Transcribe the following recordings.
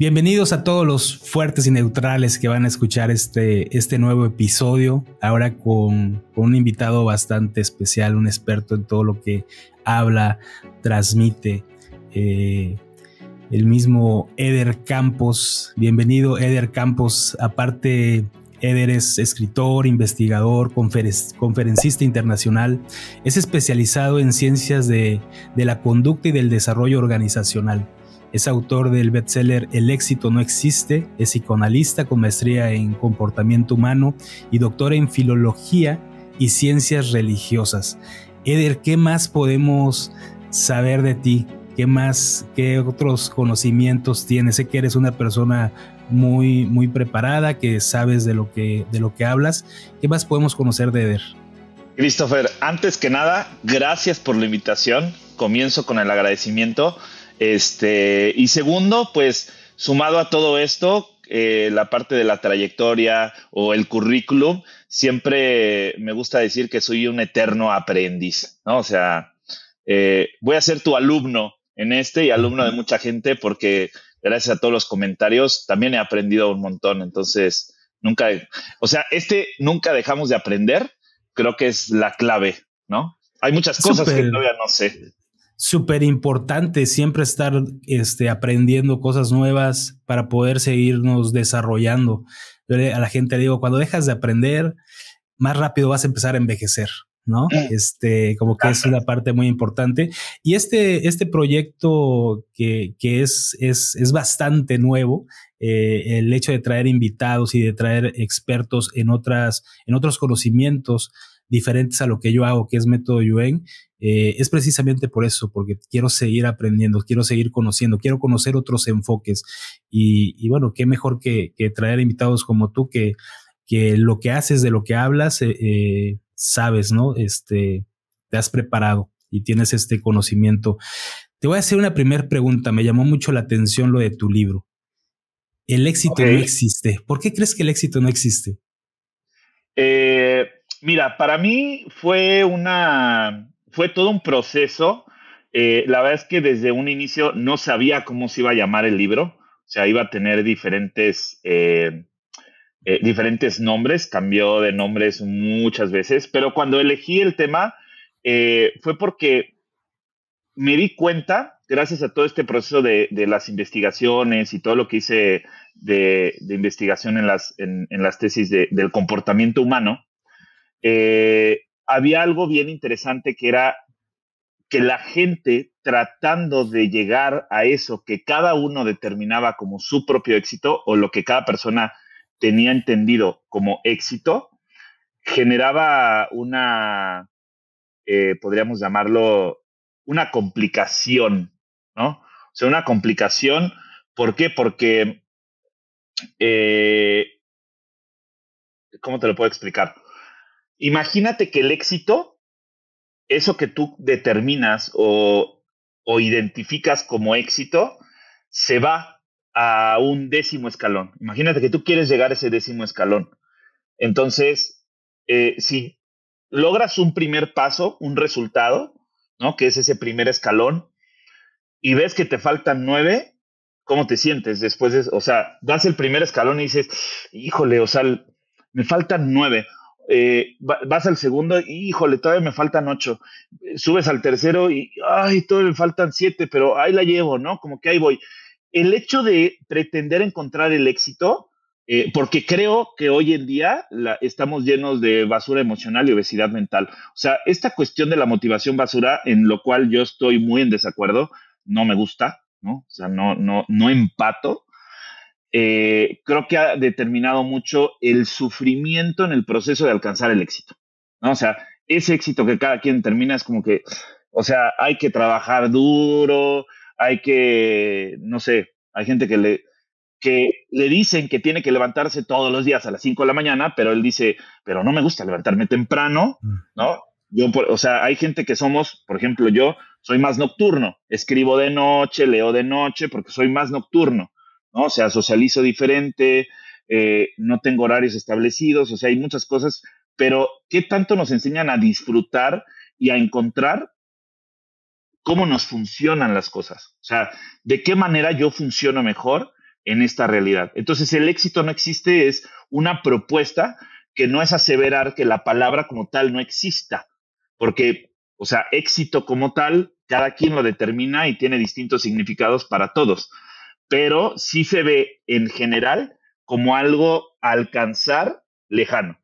Bienvenidos a todos los fuertes y neutrales que van a escuchar este, este nuevo episodio, ahora con, un invitado bastante especial, un experto en todo lo que habla, transmite. Eh, el mismo Eder Campos, bienvenido Eder Campos, aparte Eder es escritor, investigador, conferencista internacional. Es especializado en ciencias de, de, la conducta y del desarrollo organizacional. Es autor del bestseller El éxito no existe, es psicoanalista con maestría en comportamiento humano y doctor en filología y ciencias religiosas. Eder, ¿qué más podemos saber de ti? ¿Qué más, qué otros conocimientos tienes? Sé que eres una persona muy, muy preparada, que sabes de lo que, de lo que hablas. ¿Qué más podemos conocer de Eder? Christopher, antes que nada, gracias por la invitación. Comienzo con el agradecimiento. Este, y segundo, pues sumado a todo esto, eh, la parte de la trayectoria o el currículum, siempre me gusta decir que soy un eterno aprendiz, ¿no? O sea, eh, voy a ser tu alumno en este y alumno de mucha gente porque gracias a todos los comentarios también he aprendido un montón, entonces nunca, o sea, este nunca dejamos de aprender, creo que es la clave, ¿no? Hay muchas cosas que todavía no sé súper importante siempre estar este, aprendiendo cosas nuevas para poder seguirnos desarrollando. a la gente le digo, cuando dejas de aprender, más rápido vas a empezar a envejecer, ¿no? Mm. Este, como que es una parte muy importante. Y este, este proyecto que, que es, es, bastante nuevo, eh, el hecho de traer invitados y de traer expertos en, otras, en otros conocimientos diferentes a lo que yo hago, que es método Yuen, eh, es precisamente por eso, porque quiero seguir aprendiendo, quiero seguir conociendo, quiero conocer otros enfoques. Y, bueno, qué mejor que, traer invitados como tú, que, lo que haces, de lo que hablas, eh, eh, sabes, ¿no? Este, te has preparado y tienes este conocimiento. Te voy a hacer una primera pregunta, me llamó mucho la atención lo de tu libro. El éxito no existe. ¿Por qué crees que el éxito no existe? Eh, Mira, para mí fue una, fue todo un proceso. Eh, la verdad es que desde un inicio no sabía cómo se iba a llamar el libro. O sea, iba a tener diferentes, eh, eh, diferentes nombres, cambió de nombres muchas veces, pero cuando elegí el tema fue porque me di cuenta, gracias a todo este proceso de, las investigaciones y todo lo que hice de, investigación en las, las tesis del comportamiento humano, eh, había algo bien interesante que era que la gente tratando de llegar a eso que cada uno determinaba como su propio éxito o lo que cada persona tenía entendido como éxito, generaba una, eh, podríamos llamarlo, una complicación, ¿no? O sea, una complicación, ¿por qué? Porque, eh, ¿cómo te lo puedo explicar? Imagínate que el éxito, eso que tú determinas o, o identificas como éxito, se va a un décimo escalón. Imagínate que tú quieres llegar a ese décimo escalón. Entonces, eh, si logras un primer paso, un resultado, ¿no? Que es ese primer escalón, y ves que te faltan nueve, ¿cómo te sientes después de O sea, das el primer escalón y dices, híjole, o sea, me faltan nueve. Eh, vas al segundo híjole, todavía me faltan ocho. Subes al tercero y ay, todavía me faltan siete, pero ahí la llevo, ¿no? Como que ahí voy. El hecho de pretender encontrar el éxito, eh, porque creo que hoy en día estamos llenos de basura emocional y obesidad mental. O sea, esta cuestión de la motivación basura, en lo cual yo estoy muy en desacuerdo, no me gusta, ¿no? O sea, no, no, no empato eh, creo que ha determinado mucho el sufrimiento en el proceso de alcanzar el éxito. ¿no? O sea, ese éxito que cada quien termina es como que, o sea, hay que trabajar duro, hay que, no sé, hay gente que le, que le dicen que tiene que levantarse todos los días a las 5 de la mañana, pero él dice, pero no me gusta levantarme temprano, mm. ¿no? Yo, o sea, hay gente que somos, por ejemplo, yo soy más nocturno, escribo de noche, leo de noche, porque soy más nocturno. O sea, socializo diferente, eh, no tengo horarios establecidos, o sea, hay muchas cosas, pero ¿qué tanto nos enseñan a disfrutar y a encontrar cómo nos funcionan las cosas? O sea, ¿de qué manera yo funciono mejor en esta realidad? Entonces, el éxito no existe, es una propuesta que no es aseverar que la palabra como tal no exista, porque, o sea, éxito como tal, cada quien lo determina y tiene distintos significados para todos pero sí se ve en general como algo a alcanzar lejano.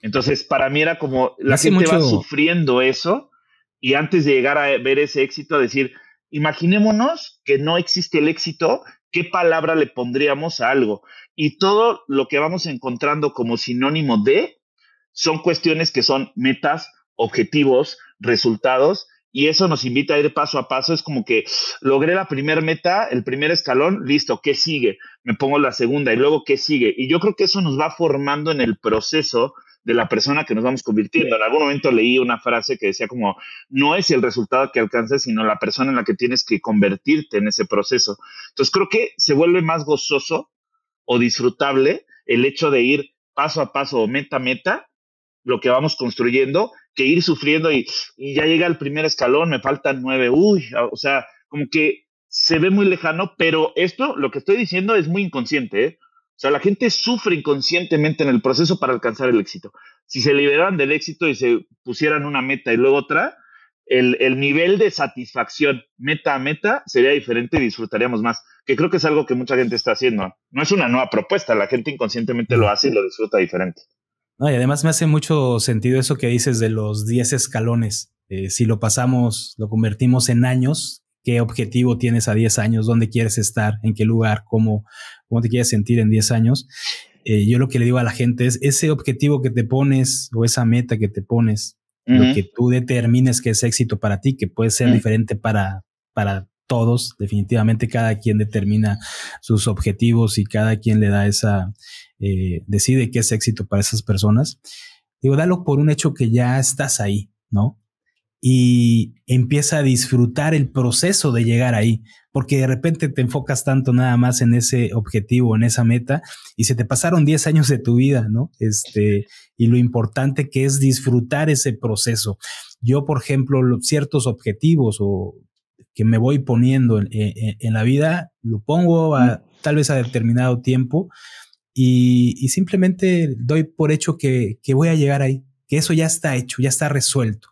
Entonces, para mí era como la gente va sufriendo eso y antes de llegar a ver ese éxito, decir, imaginémonos que no existe el éxito, ¿qué palabra le pondríamos a algo? Y todo lo que vamos encontrando como sinónimo de son cuestiones que son metas, objetivos, resultados y eso nos invita a ir paso a paso. Es como que logré la primera meta, el primer escalón, listo, ¿qué sigue? Me pongo la segunda y luego ¿qué sigue? Y yo creo que eso nos va formando en el proceso de la persona que nos vamos convirtiendo. En algún momento leí una frase que decía como, no es el resultado que alcances, sino la persona en la que tienes que convertirte en ese proceso. Entonces creo que se vuelve más gozoso o disfrutable el hecho de ir paso a paso o meta a meta lo que vamos construyendo que ir sufriendo y, ya llega el primer escalón, me faltan nueve, uy, o sea, como que se ve muy lejano, pero esto, lo que estoy diciendo es muy inconsciente, ¿eh? O sea, la gente sufre inconscientemente en el proceso para alcanzar el éxito. Si se liberaban del éxito y se pusieran una meta y luego otra, el, nivel de satisfacción meta a meta sería diferente y disfrutaríamos más, que creo que es algo que mucha gente está haciendo. No es una nueva propuesta, la gente inconscientemente lo hace y lo disfruta diferente. No, y además me hace mucho sentido eso que dices de los 10 escalones. Eh, si lo pasamos, lo convertimos en años, ¿qué objetivo tienes a 10 años? ¿Dónde quieres estar? ¿En qué lugar? ¿Cómo, cómo te quieres sentir en 10 años? Eh, yo lo que le digo a la gente es ese objetivo que te pones o esa meta que te pones, lo que tú determines que es éxito para ti, que puede ser mm. diferente para, para todos, definitivamente cada quien determina sus objetivos y cada quien le da esa, eh, decide que es éxito para esas personas, digo, dalo por un hecho que ya estás ahí, ¿no? Y empieza a disfrutar el proceso de llegar ahí, porque de repente te enfocas tanto nada más en ese objetivo, en esa meta, y se te pasaron 10 años de tu vida, ¿no? Este, y lo importante que es disfrutar ese proceso. Yo, por ejemplo, ciertos objetivos o que me voy poniendo en, en la vida, lo pongo a, mm. tal vez a determinado tiempo, y, simplemente doy por hecho que, voy a llegar ahí, que eso ya está hecho, ya está resuelto.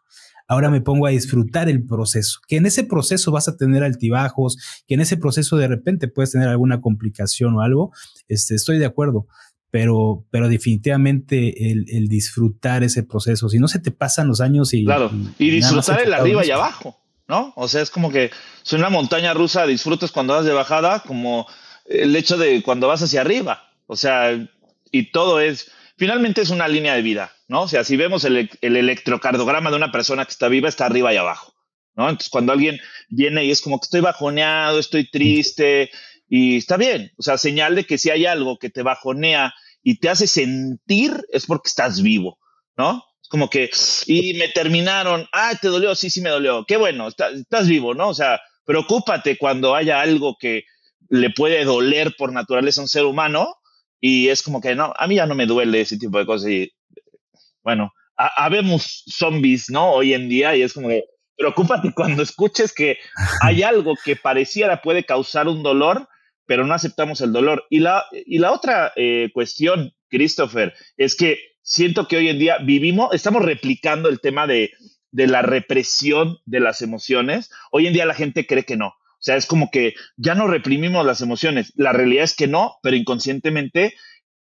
Ahora me pongo a disfrutar el proceso, que en ese proceso vas a tener altibajos, que en ese proceso de repente puedes tener alguna complicación o algo, este, estoy de acuerdo, pero, pero definitivamente el, disfrutar ese proceso, si no se te pasan los años y... Claro, y, disfrutar el arriba y abajo, ¿no? O sea, es como que si una montaña rusa disfrutas cuando vas de bajada, como el hecho de cuando vas hacia arriba, o sea, y todo es, finalmente es una línea de vida, ¿no? O sea, si vemos el, el electrocardiograma de una persona que está viva, está arriba y abajo, ¿no? Entonces, cuando alguien viene y es como que estoy bajoneado, estoy triste, y está bien, o sea, señal de que si hay algo que te bajonea y te hace sentir, es porque estás vivo, ¿no? Es como que, y me terminaron, ah, te dolió, sí, sí me dolió, qué bueno, estás vivo, ¿no? O sea, preocúpate cuando haya algo que le puede doler por naturaleza a un ser humano, y es como que no, a mí ya no me duele ese tipo de cosas y bueno, habemos zombies, ¿no? Hoy en día y es como que preocúpate cuando escuches que hay algo que pareciera puede causar un dolor, pero no aceptamos el dolor. Y la, y la otra eh, cuestión, Christopher, es que siento que hoy en día vivimos, estamos replicando el tema de la represión de las emociones. Hoy en día la gente cree que no sea, es como que ya no reprimimos las emociones. La realidad es que no, pero inconscientemente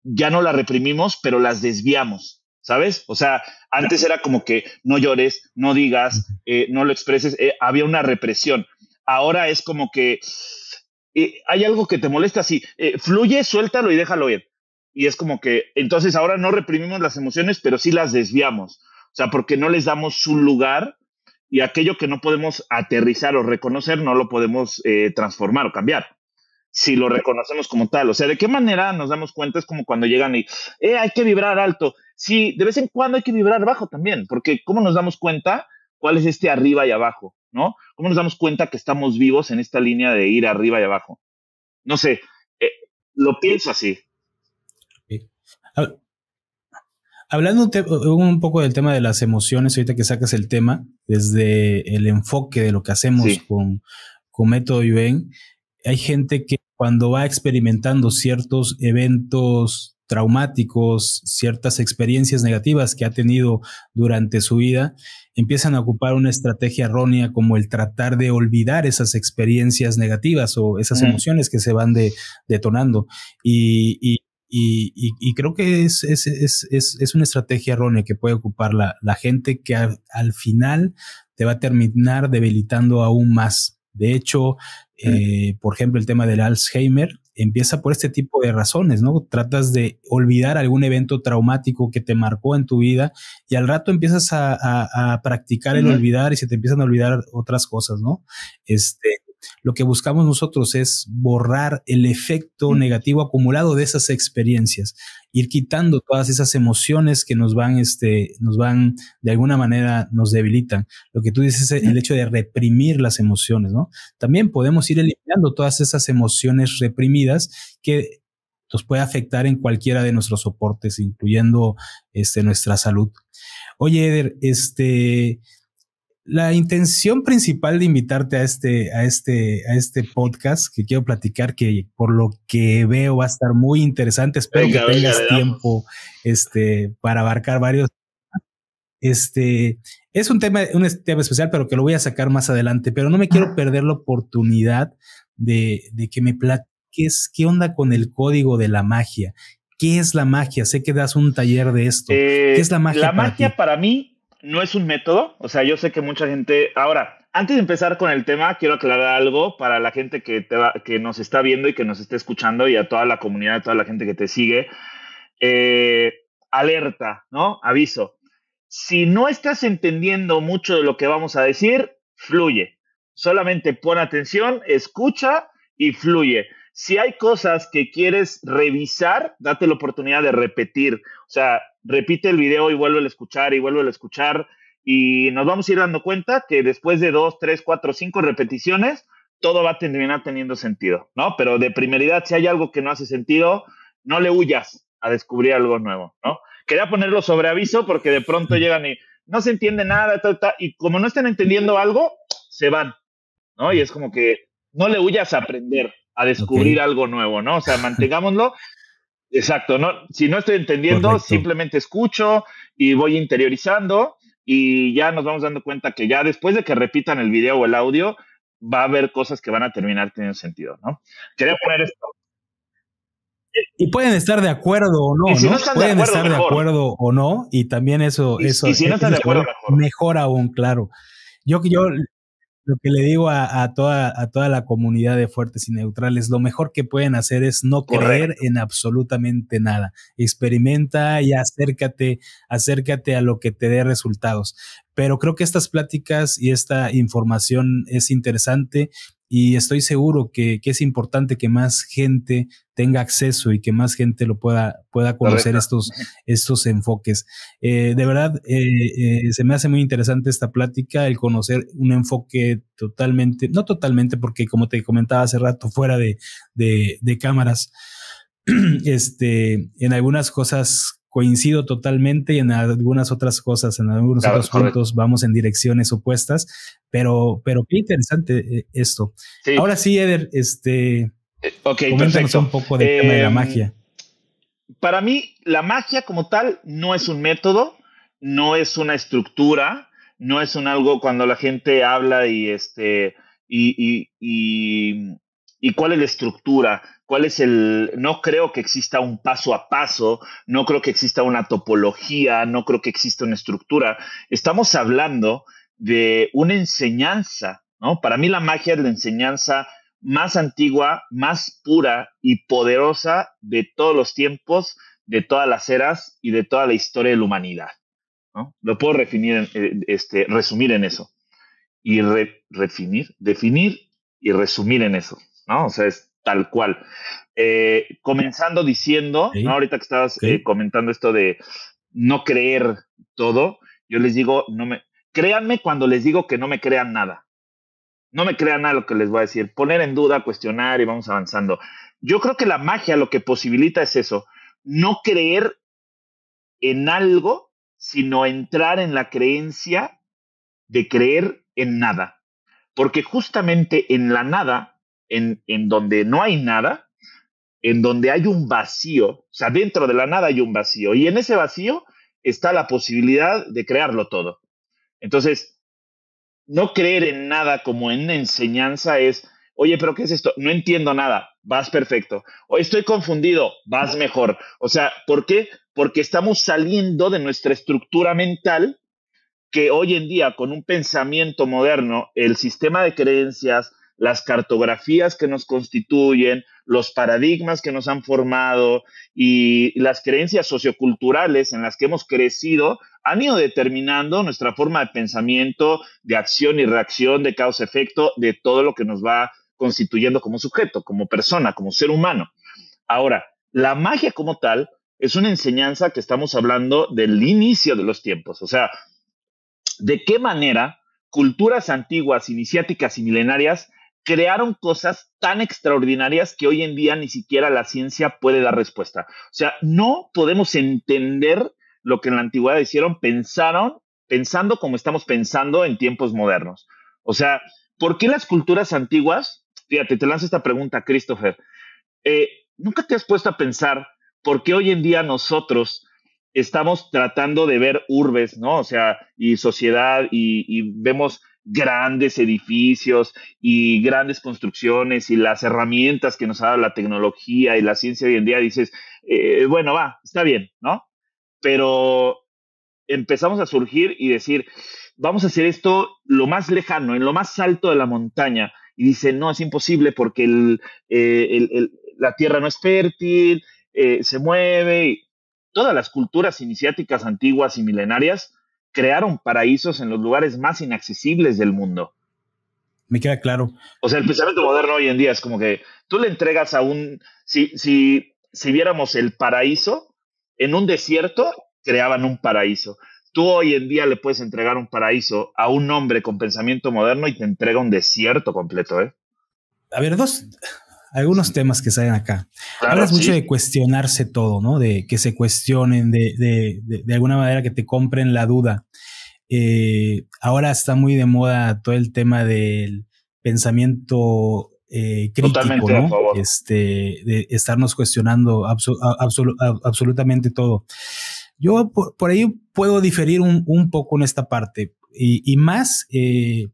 ya no las reprimimos, pero las desviamos, ¿sabes? O sea, antes era como que no llores, no digas, eh, no lo expreses, eh, había una represión. Ahora es como que eh, hay algo que te molesta, sí, fluye, suéltalo y déjalo ir. Y es como que entonces ahora no reprimimos las emociones, pero sí las desviamos. O sea, porque no les damos su lugar y aquello que no podemos aterrizar o reconocer no lo podemos eh, transformar o cambiar si lo reconocemos como tal. O sea, ¿de qué manera nos damos cuenta? Es como cuando llegan y, eh, hay que vibrar alto. Sí, de vez en cuando hay que vibrar bajo también, porque ¿cómo nos damos cuenta cuál es este arriba y abajo? ¿No? ¿Cómo nos damos cuenta que estamos vivos en esta línea de ir arriba y abajo? No sé, eh, lo pienso así. Hablando un poco del tema de las emociones, ahorita que sacas el tema, desde el enfoque de lo que hacemos con, con Método ven, hay gente que cuando va experimentando ciertos eventos traumáticos, ciertas experiencias negativas que ha tenido durante su vida, empiezan a ocupar una estrategia errónea como el tratar de olvidar esas experiencias negativas o esas mm. emociones que se van detonando. y y, creo que es, es, es, es, una estrategia errónea que puede ocupar la, la gente que al final te va a terminar debilitando aún más. De hecho, eh, por ejemplo, el tema del Alzheimer empieza por este tipo de razones, ¿no? Tratas de olvidar algún evento traumático que te marcó en tu vida y al rato empiezas a, practicar el olvidar y se te empiezan a olvidar otras cosas, ¿no? Este, lo que buscamos nosotros es borrar el efecto negativo acumulado de esas experiencias, ir quitando todas esas emociones que nos van, este, nos van, de alguna manera nos debilitan. Lo que tú dices es el hecho de reprimir las emociones, ¿no? También podemos ir eliminando todas esas emociones reprimidas que nos puede afectar en cualquiera de nuestros soportes, incluyendo este, nuestra salud. Oye, Eder, este, la intención principal de invitarte a este, a este, a este podcast que quiero platicar, que por lo que veo va a estar muy interesante. Espero que tengas tiempo este, para abarcar varios. Este es un tema, un tema especial, pero que lo voy a sacar más adelante. Pero no me quiero perder la oportunidad de, que me platiques qué onda con el código de la magia. ¿Qué es la magia? Sé que das un taller de esto. Eh, ¿Qué es la magia? La magia para mí no es un método, o sea, yo sé que mucha gente, ahora, antes de empezar con el tema, quiero aclarar algo para la gente que, te que nos está viendo y que nos está escuchando y a toda la comunidad, a toda la gente que te sigue. Eh, alerta, ¿no? Aviso. Si no estás entendiendo mucho de lo que vamos a decir, fluye. Solamente pon atención, escucha y fluye. Si hay cosas que quieres revisar, date la oportunidad de repetir. O sea, repite el video y vuelve a escuchar y vuelve a escuchar y nos vamos a ir dando cuenta que después de dos, tres, cuatro, cinco repeticiones, todo va a terminar teniendo sentido, ¿no? Pero de primeridad, si hay algo que no hace sentido, no le huyas a descubrir algo nuevo, ¿no? Quería ponerlo sobre aviso porque de pronto llegan y no se entiende nada, y como no están entendiendo algo, se van, ¿no? Y es como que no le huyas a aprender, a descubrir algo nuevo, ¿no? O sea, mantengámoslo Exacto, no, si no estoy entendiendo, simplemente escucho y voy interiorizando y ya nos vamos dando cuenta que ya después de que repitan el video o el audio, va a haber cosas que van a terminar teniendo sentido, ¿no? Quería poner esto. Y pueden estar de acuerdo o no, pueden estar de acuerdo o no, y también eso, es eso, y si no están de acuerdo, mejor. mejor aún, claro. Yo, yo lo que le digo a, toda, a toda la comunidad de fuertes y neutrales, lo mejor que pueden hacer es no creer en absolutamente nada. Experimenta y acércate, acércate a lo que te dé resultados. Pero creo que estas pláticas y esta información es interesante y estoy seguro que, es importante que más gente tenga acceso y que más gente lo pueda, pueda conocer estos, estos enfoques. Eh, de verdad, eh, eh, se me hace muy interesante esta plática, el conocer un enfoque totalmente, no totalmente, porque como te comentaba hace rato, fuera de, cámaras, este, en algunas cosas coincido totalmente y en algunas otras cosas, en algunos otros puntos vamos en direcciones opuestas, pero, pero qué interesante eh, esto. Ahora sí, Eder, este, eh, un poco del tema de la em, magia. Para mí, la magia como tal no es un método, no es una estructura, no es un algo cuando la gente habla y este y y cuál es la estructura, cuál es el... No creo que exista un paso a paso, no creo que exista una topología, no creo que exista una estructura. Estamos hablando de una enseñanza, ¿no? Para mí la magia es la enseñanza más antigua, más pura y poderosa de todos los tiempos, de todas las eras y de toda la historia de la humanidad. ¿no? Lo puedo refinar, eh, este, resumir en eso. Y definir y resumir en eso. ¿no? O sea, es tal cual. Eh, comenzando diciendo, ¿no? ahorita que estabas eh, comentando esto de no creer todo, yo les digo, no me, créanme cuando les digo que no me crean nada. No me crean nada lo que les voy a decir. Poner en duda, cuestionar y vamos avanzando. Yo creo que la magia lo que posibilita es eso, no creer en algo, sino entrar en la creencia de creer en nada. Porque justamente en la nada en, donde no hay nada, en donde hay un vacío, o sea, dentro de la nada hay un vacío, y en ese vacío está la posibilidad de crearlo todo. Entonces, no creer en nada como en enseñanza es, oye, pero ¿qué es esto? No entiendo nada, vas perfecto. O estoy confundido, vas mejor. O sea, ¿por qué? Porque estamos saliendo de nuestra estructura mental que hoy en día con un pensamiento moderno, el sistema de creencias, las cartografías que nos constituyen, los paradigmas que nos han formado y las creencias socioculturales en las que hemos crecido han ido determinando nuestra forma de pensamiento, de acción y reacción, de causa-efecto, de todo lo que nos va constituyendo como sujeto, como persona, como ser humano. Ahora, la magia como tal es una enseñanza que estamos hablando del inicio de los tiempos, o sea, de qué manera culturas antiguas, iniciáticas y milenarias crearon cosas tan extraordinarias que hoy en día ni siquiera la ciencia puede dar respuesta. O sea, no podemos entender lo que en la antigüedad hicieron, pensaron, pensando como estamos pensando en tiempos modernos. O sea, ¿por qué las culturas antiguas? Fíjate, te lanzo esta pregunta, Christopher. Eh, ¿Nunca te has puesto a pensar por qué hoy en día nosotros estamos tratando de ver urbes, ¿no? O sea, y sociedad, y vemos grandes edificios y grandes construcciones y las herramientas que nos ha dado la tecnología y la ciencia hoy en día, dices, eh, bueno, va, está bien, ¿no? Pero empezamos a surgir y decir, vamos a hacer esto lo más lejano, en lo más alto de la montaña. Y dice, no, es imposible porque eh, la tierra no es fértil, eh, se mueve. todas las culturas iniciáticas antiguas y milenarias crearon paraísos en los lugares más inaccesibles del mundo. Me queda claro. O sea, el pensamiento moderno hoy en día es como que tú le entregas a un, si, si, si viéramos el paraíso, en un desierto creaban un paraíso. Tú hoy en día le puedes entregar un paraíso a un hombre con pensamiento moderno y te entrega un desierto completo, ¿eh? A ver, dos, algunos temas que salen acá. Hablas mucho de cuestionarse todo, ¿no? De que se cuestionen, de, alguna manera que te compren la duda. Eh, ahora está muy de moda todo el tema del pensamiento eh, crítico, ¿no? Este, de estarnos cuestionando absolutamente todo. Yo por, ahí puedo diferir un, poco en esta parte y, más eh,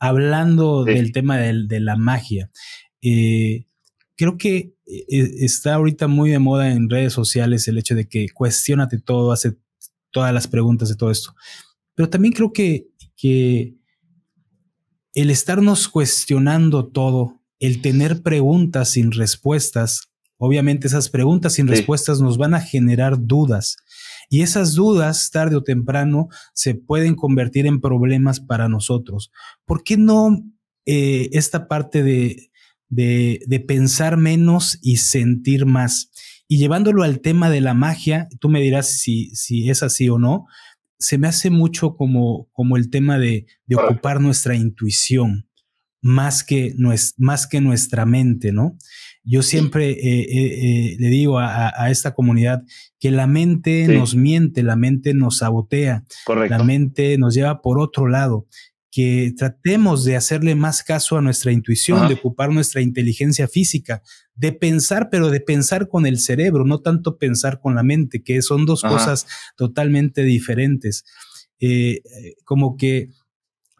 hablando del tema de la magia. Eh, creo que eh, eh, está ahorita muy de moda en redes sociales el hecho de que cuestionate todo, hace todas las preguntas de todo esto. Pero también creo que, que el estarnos cuestionando todo, el tener preguntas sin respuestas, obviamente esas preguntas sin respuestas nos van a generar dudas. Y esas dudas, tarde o temprano, se pueden convertir en problemas para nosotros. ¿Por qué no eh, esta parte de de, pensar menos y sentir más. Y llevándolo al tema de la magia, tú me dirás si, si es así o no, se me hace mucho como, como el tema de, ocupar nuestra intuición más que, más que nuestra mente, ¿no? Yo siempre eh, eh, eh, le digo a, esta comunidad que la mente nos miente, la mente nos sabotea, la mente nos lleva por otro lado que tratemos de hacerle más caso a nuestra intuición, de ocupar nuestra inteligencia física, de pensar, pero de pensar con el cerebro, no tanto pensar con la mente, que son dos cosas totalmente diferentes. Eh, como que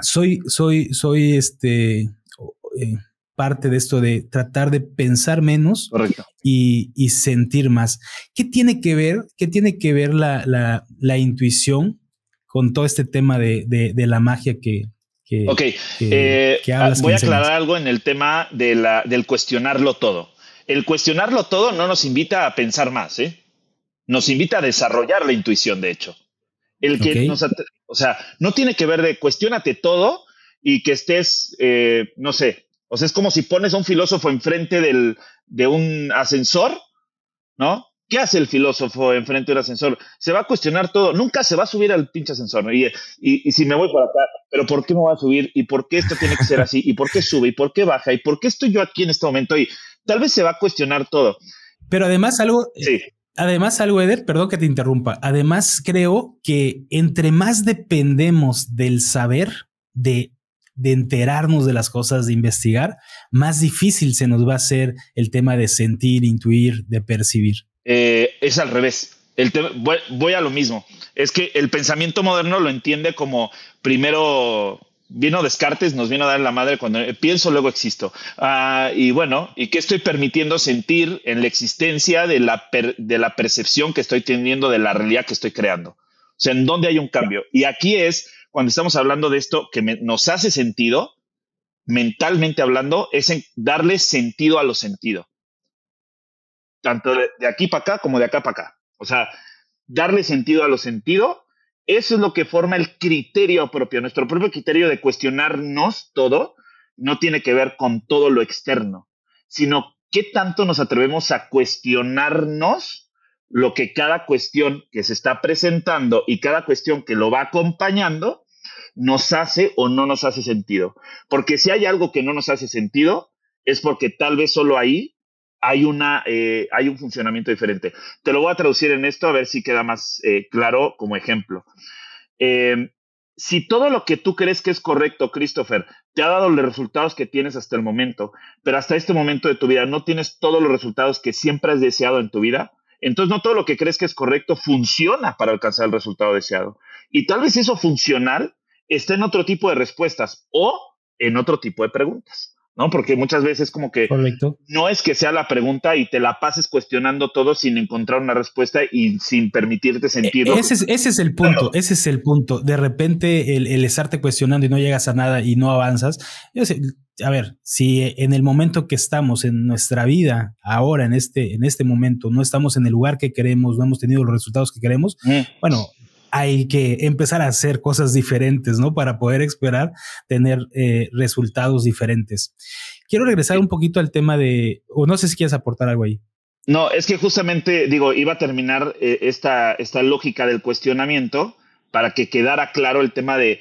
soy, soy, soy este eh, parte de esto de tratar de pensar menos y, sentir más. ¿Qué tiene que ver? ¿Qué tiene que ver la, intuición con todo este tema de, de la magia que, ok, eh, ah, voy a aclarar algo en el tema del cuestionarlo todo. El cuestionarlo todo no nos invita a pensar más, ¿eh? nos invita a desarrollar la intuición, de hecho. El que nos, o sea, no tiene que ver de cuestionate todo y que estés, eh, no sé, o sea, es como si pones a un filósofo enfrente del, de un ascensor, ¿no? ¿Qué hace el filósofo enfrente del ascensor? Se va a cuestionar todo. Nunca se va a subir al pinche ascensor. Y, y, si me voy para acá, ¿pero por qué me voy a subir? ¿Y por qué esto tiene que ser así? ¿Y por qué sube? ¿Y por qué baja? ¿Y por qué estoy yo aquí en este momento? Y tal vez se va a cuestionar todo. Pero además algo... Además, algo, Eder, perdón que te interrumpa. Además, creo que entre más dependemos del saber, de, de, enterarnos de las cosas, de investigar, más difícil se nos va a hacer el tema de sentir, intuir, de percibir. Eh, es al revés. El voy, a lo mismo. Es que el pensamiento moderno lo entiende como primero vino Descartes, nos vino a dar la madre cuando eh, pienso, luego existo. Ah, y bueno, ¿y qué estoy permitiendo sentir en la existencia de la, percepción que estoy teniendo de la realidad que estoy creando? O sea, ¿en dónde hay un cambio? Y aquí es cuando estamos hablando de esto que nos hace sentido, mentalmente hablando, es en darle sentido a los sentidos tanto de, aquí para acá como de acá para acá. O sea, darle sentido a lo sentido, eso es lo que forma el criterio propio, nuestro propio criterio de cuestionarnos todo, no tiene que ver con todo lo externo, sino qué tanto nos atrevemos a cuestionarnos lo que cada cuestión que se está presentando y cada cuestión que lo va acompañando nos hace o no nos hace sentido. Porque si hay algo que no nos hace sentido, es porque tal vez solo ahí hay, una, eh, hay un funcionamiento diferente. Te lo voy a traducir en esto a ver si queda más eh, claro como ejemplo. Em, si todo lo que tú crees que es correcto, Christopher, te ha dado los resultados que tienes hasta el momento, pero hasta este momento de tu vida no tienes todos los resultados que siempre has deseado en tu vida, entonces no todo lo que crees que es correcto funciona para alcanzar el resultado deseado. Y tal vez eso funcional está en otro tipo de respuestas o en otro tipo de preguntas. ¿no? Porque muchas veces como que no es que sea la pregunta y te la pases cuestionando todo sin encontrar una respuesta y sin permitirte e, sentir Ese es, ese es el punto, ese es el punto. De repente el, estarte cuestionando y no llegas a nada y no avanzas. a ver, si en el momento que estamos en nuestra vida, ahora en este, en este momento, no estamos en el lugar que queremos, no hemos tenido los resultados que queremos, mm. bueno, hay que empezar a hacer cosas diferentes, ¿no? Para poder esperar tener eh, resultados diferentes. Quiero regresar un poquito al tema de, o no sé si quieres aportar algo ahí. No, es que justamente, digo, iba a terminar eh, esta, esta lógica del cuestionamiento para que quedara claro el tema de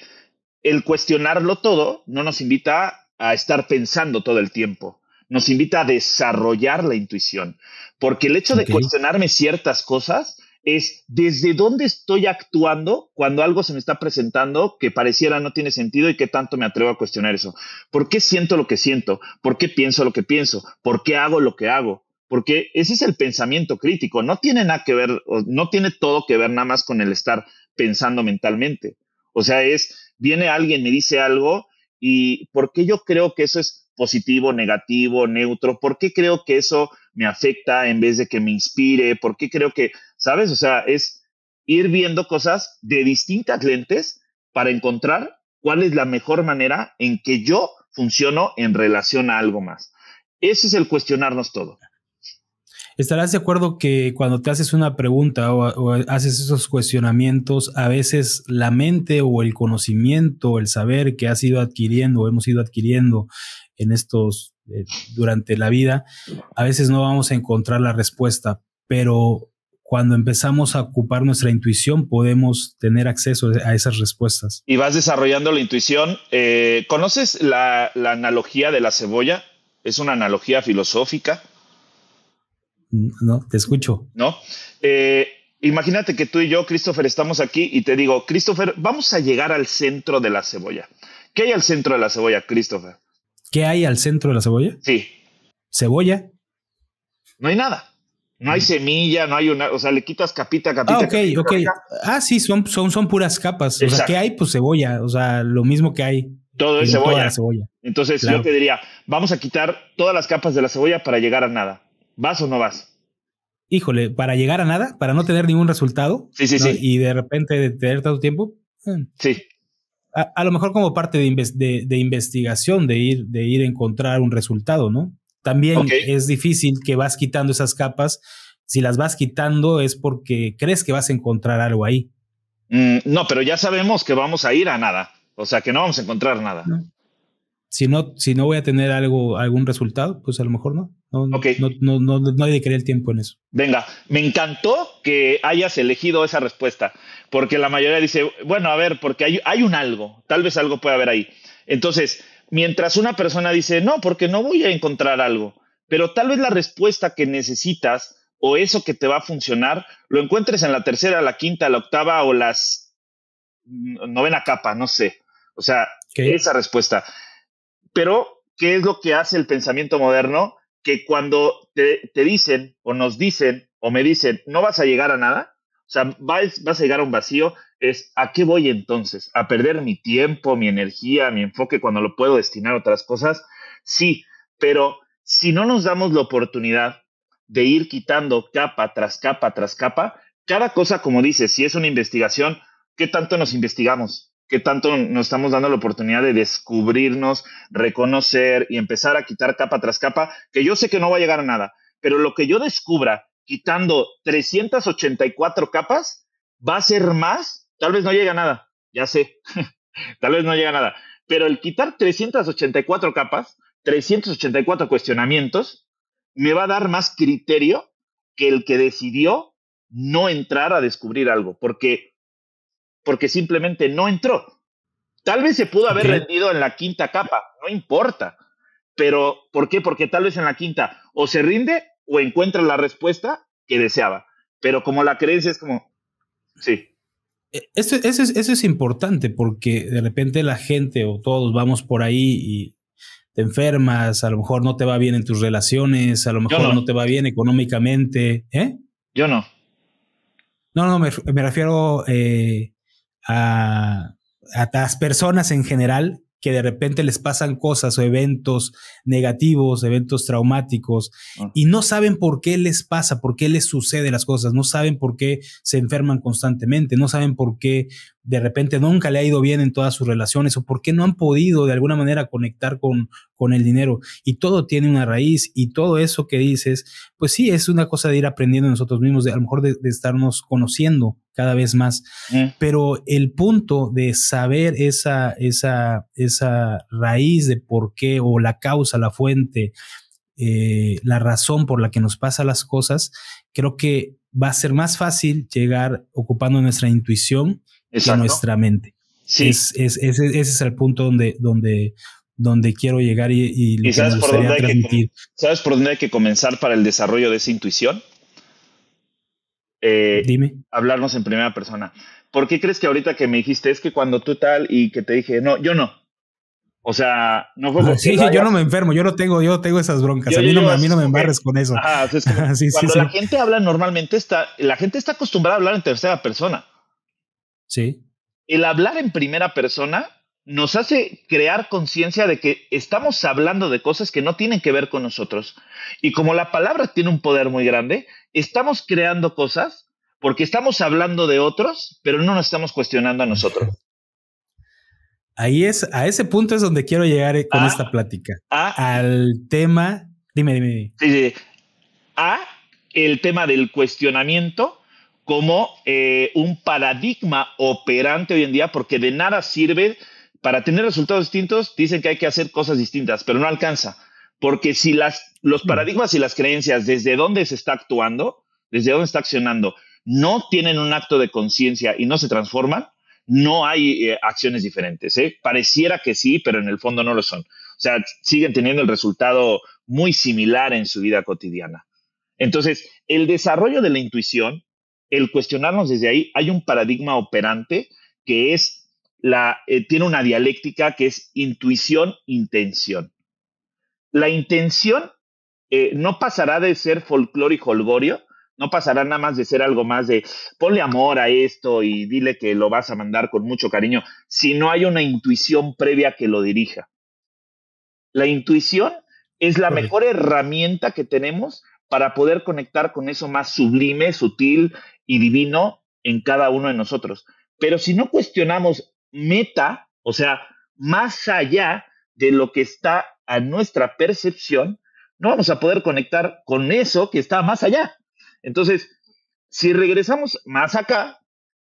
el cuestionarlo todo no nos invita a estar pensando todo el tiempo, nos invita a desarrollar la intuición, porque el hecho de cuestionarme ciertas cosas es desde dónde estoy actuando cuando algo se me está presentando que pareciera no tiene sentido y qué tanto me atrevo a cuestionar eso. ¿Por qué siento lo que siento? ¿Por qué pienso lo que pienso? ¿Por qué hago lo que hago? Porque ese es el pensamiento crítico. No tiene nada que ver, no tiene todo que ver nada más con el estar pensando mentalmente. O sea, es, viene alguien, me dice algo y ¿por qué yo creo que eso es positivo, negativo, neutro? ¿Por qué creo que eso me afecta en vez de que me inspire? ¿Por qué creo que ¿sabes? O sea, es ir viendo cosas de distintas lentes para encontrar cuál es la mejor manera en que yo funciono en relación a algo más. Ese es el cuestionarnos todo. ¿Estarás de acuerdo que cuando te haces una pregunta o, haces esos cuestionamientos, a veces la mente o el conocimiento, el saber que has ido adquiriendo o hemos ido adquiriendo en estos eh, durante la vida, a veces no vamos a encontrar la respuesta, pero cuando empezamos a ocupar nuestra intuición, podemos tener acceso a esas respuestas. Y vas desarrollando la intuición. Eh, ¿Conoces la, analogía de la cebolla? Es una analogía filosófica. Mm, no, te escucho. No. Eh, imagínate que tú y yo, Christopher, estamos aquí y te digo, Christopher, vamos a llegar al centro de la cebolla. ¿Qué hay al centro de la cebolla, Christopher? ¿Qué hay al centro de la cebolla? Sí. ¿Cebolla? No hay nada. No hay semilla, no hay una, o sea, le quitas capita, capita. Ah, ok, ok. Ah, sí, son, son, son puras capas. O sea, ¿qué hay? Pues cebolla, o sea, lo mismo que hay. Todo es cebolla. Entonces yo te diría, vamos a quitar todas las capas de la cebolla para llegar a nada. ¿Vas o no vas? Híjole, para llegar a nada, para no tener ningún resultado. Sí, sí, sí. Y de repente de tener tanto tiempo. Mm. Sí. A, lo mejor como parte de, de, de investigación, de ir, de ir a encontrar un resultado, ¿no? También es difícil que vas quitando esas capas. Si las vas quitando es porque crees que vas a encontrar algo ahí. Mm, no, pero ya sabemos que vamos a ir a nada. O sea, que no vamos a encontrar nada. Si no, si no voy a tener algo, algún resultado, pues a lo mejor no. No, hay de creer el tiempo en eso. Venga, me encantó que hayas elegido esa respuesta, porque la mayoría dice, bueno, a ver, porque hay, hay un algo, tal vez algo pueda haber ahí. Entonces, Mientras una persona dice, no, porque no voy a encontrar algo, pero tal vez la respuesta que necesitas o eso que te va a funcionar, lo encuentres en la tercera, la quinta, la octava o las novena capa, no sé. O sea, esa respuesta. Pero, ¿qué es lo que hace el pensamiento moderno? Que cuando te, dicen o nos dicen o me dicen, no vas a llegar a nada, o sea, vas a llegar a un vacío, es ¿a qué voy entonces? ¿A perder mi tiempo, mi energía, mi enfoque cuando lo puedo destinar a otras cosas? Sí, pero si no nos damos la oportunidad de ir quitando capa tras capa tras capa, cada cosa, como dices, si es una investigación, ¿qué tanto nos investigamos? ¿Qué tanto nos estamos dando la oportunidad de descubrirnos, reconocer y empezar a quitar capa tras capa? Que yo sé que no va a llegar a nada, pero lo que yo descubra quitando 384 capas va a ser más Tal vez no llega nada, ya sé, tal vez no llega nada, pero el quitar 384 capas, 384 cuestionamientos, me va a dar más criterio que el que decidió no entrar a descubrir algo, porque, porque simplemente no entró. Tal vez se pudo haber rendido en la quinta capa, no importa, pero ¿por qué? Porque tal vez en la quinta o se rinde o encuentra la respuesta que deseaba, pero como la creencia es como, sí, eh, eso, es, importante porque de repente la gente o todos vamos por ahí y te enfermas, a lo mejor no te va bien en tus relaciones, a lo mejor no. te va bien económicamente. ¿Eh? Yo no. No, no, me, refiero eh, a, a las personas en general que de repente les pasan cosas o eventos negativos, eventos traumáticos, y no saben por qué les pasa, por qué les sucede las cosas, no saben por qué se enferman constantemente, no saben por qué de repente nunca le ha ido bien en todas sus relaciones o por qué no han podido de alguna manera conectar con, con el dinero. Y todo tiene una raíz y todo eso que dices, pues sí, es una cosa de ir aprendiendo nosotros mismos, de a lo mejor de, estarnos conociendo cada vez más. Mm. Pero el punto de saber esa, esa, esa raíz de por qué o la causa, la fuente, eh, la razón por la que nos pasa las cosas, creo que va a ser más fácil llegar ocupando nuestra intuición y nuestra mente. ese es el punto donde, donde, donde quiero llegar y, lo sabes, por dónde ¿Sabes por dónde hay que comenzar para el desarrollo de esa intuición? Eh, Dime. Hablarnos en primera persona. ¿Por qué crees que ahorita que me dijiste es que cuando tú tal y que te dije, no, yo no, o sea, no fue Sí, yo no me enfermo, yo no tengo, yo tengo esas broncas. a, mí no, me embarres con eso. cuando la gente habla normalmente, está, la gente está acostumbrada a hablar en tercera persona. Sí. El hablar en primera persona nos hace crear conciencia de que estamos hablando de cosas que no tienen que ver con nosotros. Y como la palabra tiene un poder muy grande, estamos creando cosas porque estamos hablando de otros, pero no nos estamos cuestionando a nosotros. Ahí es, a ese punto es donde quiero llegar eh, con ah. esta plática. Ah. al tema. Dime, dime, dime. A el tema del cuestionamiento como eh, un paradigma operante hoy en día, porque de nada sirve para tener resultados distintos, dicen que hay que hacer cosas distintas, pero no alcanza. Porque si las, los mm. paradigmas y las creencias, desde dónde se está actuando, desde dónde está accionando, no tienen un acto de conciencia y no se transforman, no hay eh, acciones diferentes. ¿eh? Pareciera que sí, pero en el fondo no lo son. O sea, siguen teniendo el resultado muy similar en su vida cotidiana. Entonces, el desarrollo de la intuición, el cuestionarnos desde ahí, hay un paradigma operante que es la, eh, tiene una dialéctica que es intuición-intención. La intención no pasará de ser folclore y holgorio no pasará nada más de ser algo más de ponle amor a esto y dile que lo vas a mandar con mucho cariño, si no hay una intuición previa que lo dirija. La intuición es la mejor herramienta que tenemos para poder conectar con eso más sublime, sutil y divino en cada uno de nosotros. Pero si no cuestionamos meta, o sea, más allá de lo que está a nuestra percepción, no vamos a poder conectar con eso que está más allá. Entonces, si regresamos más acá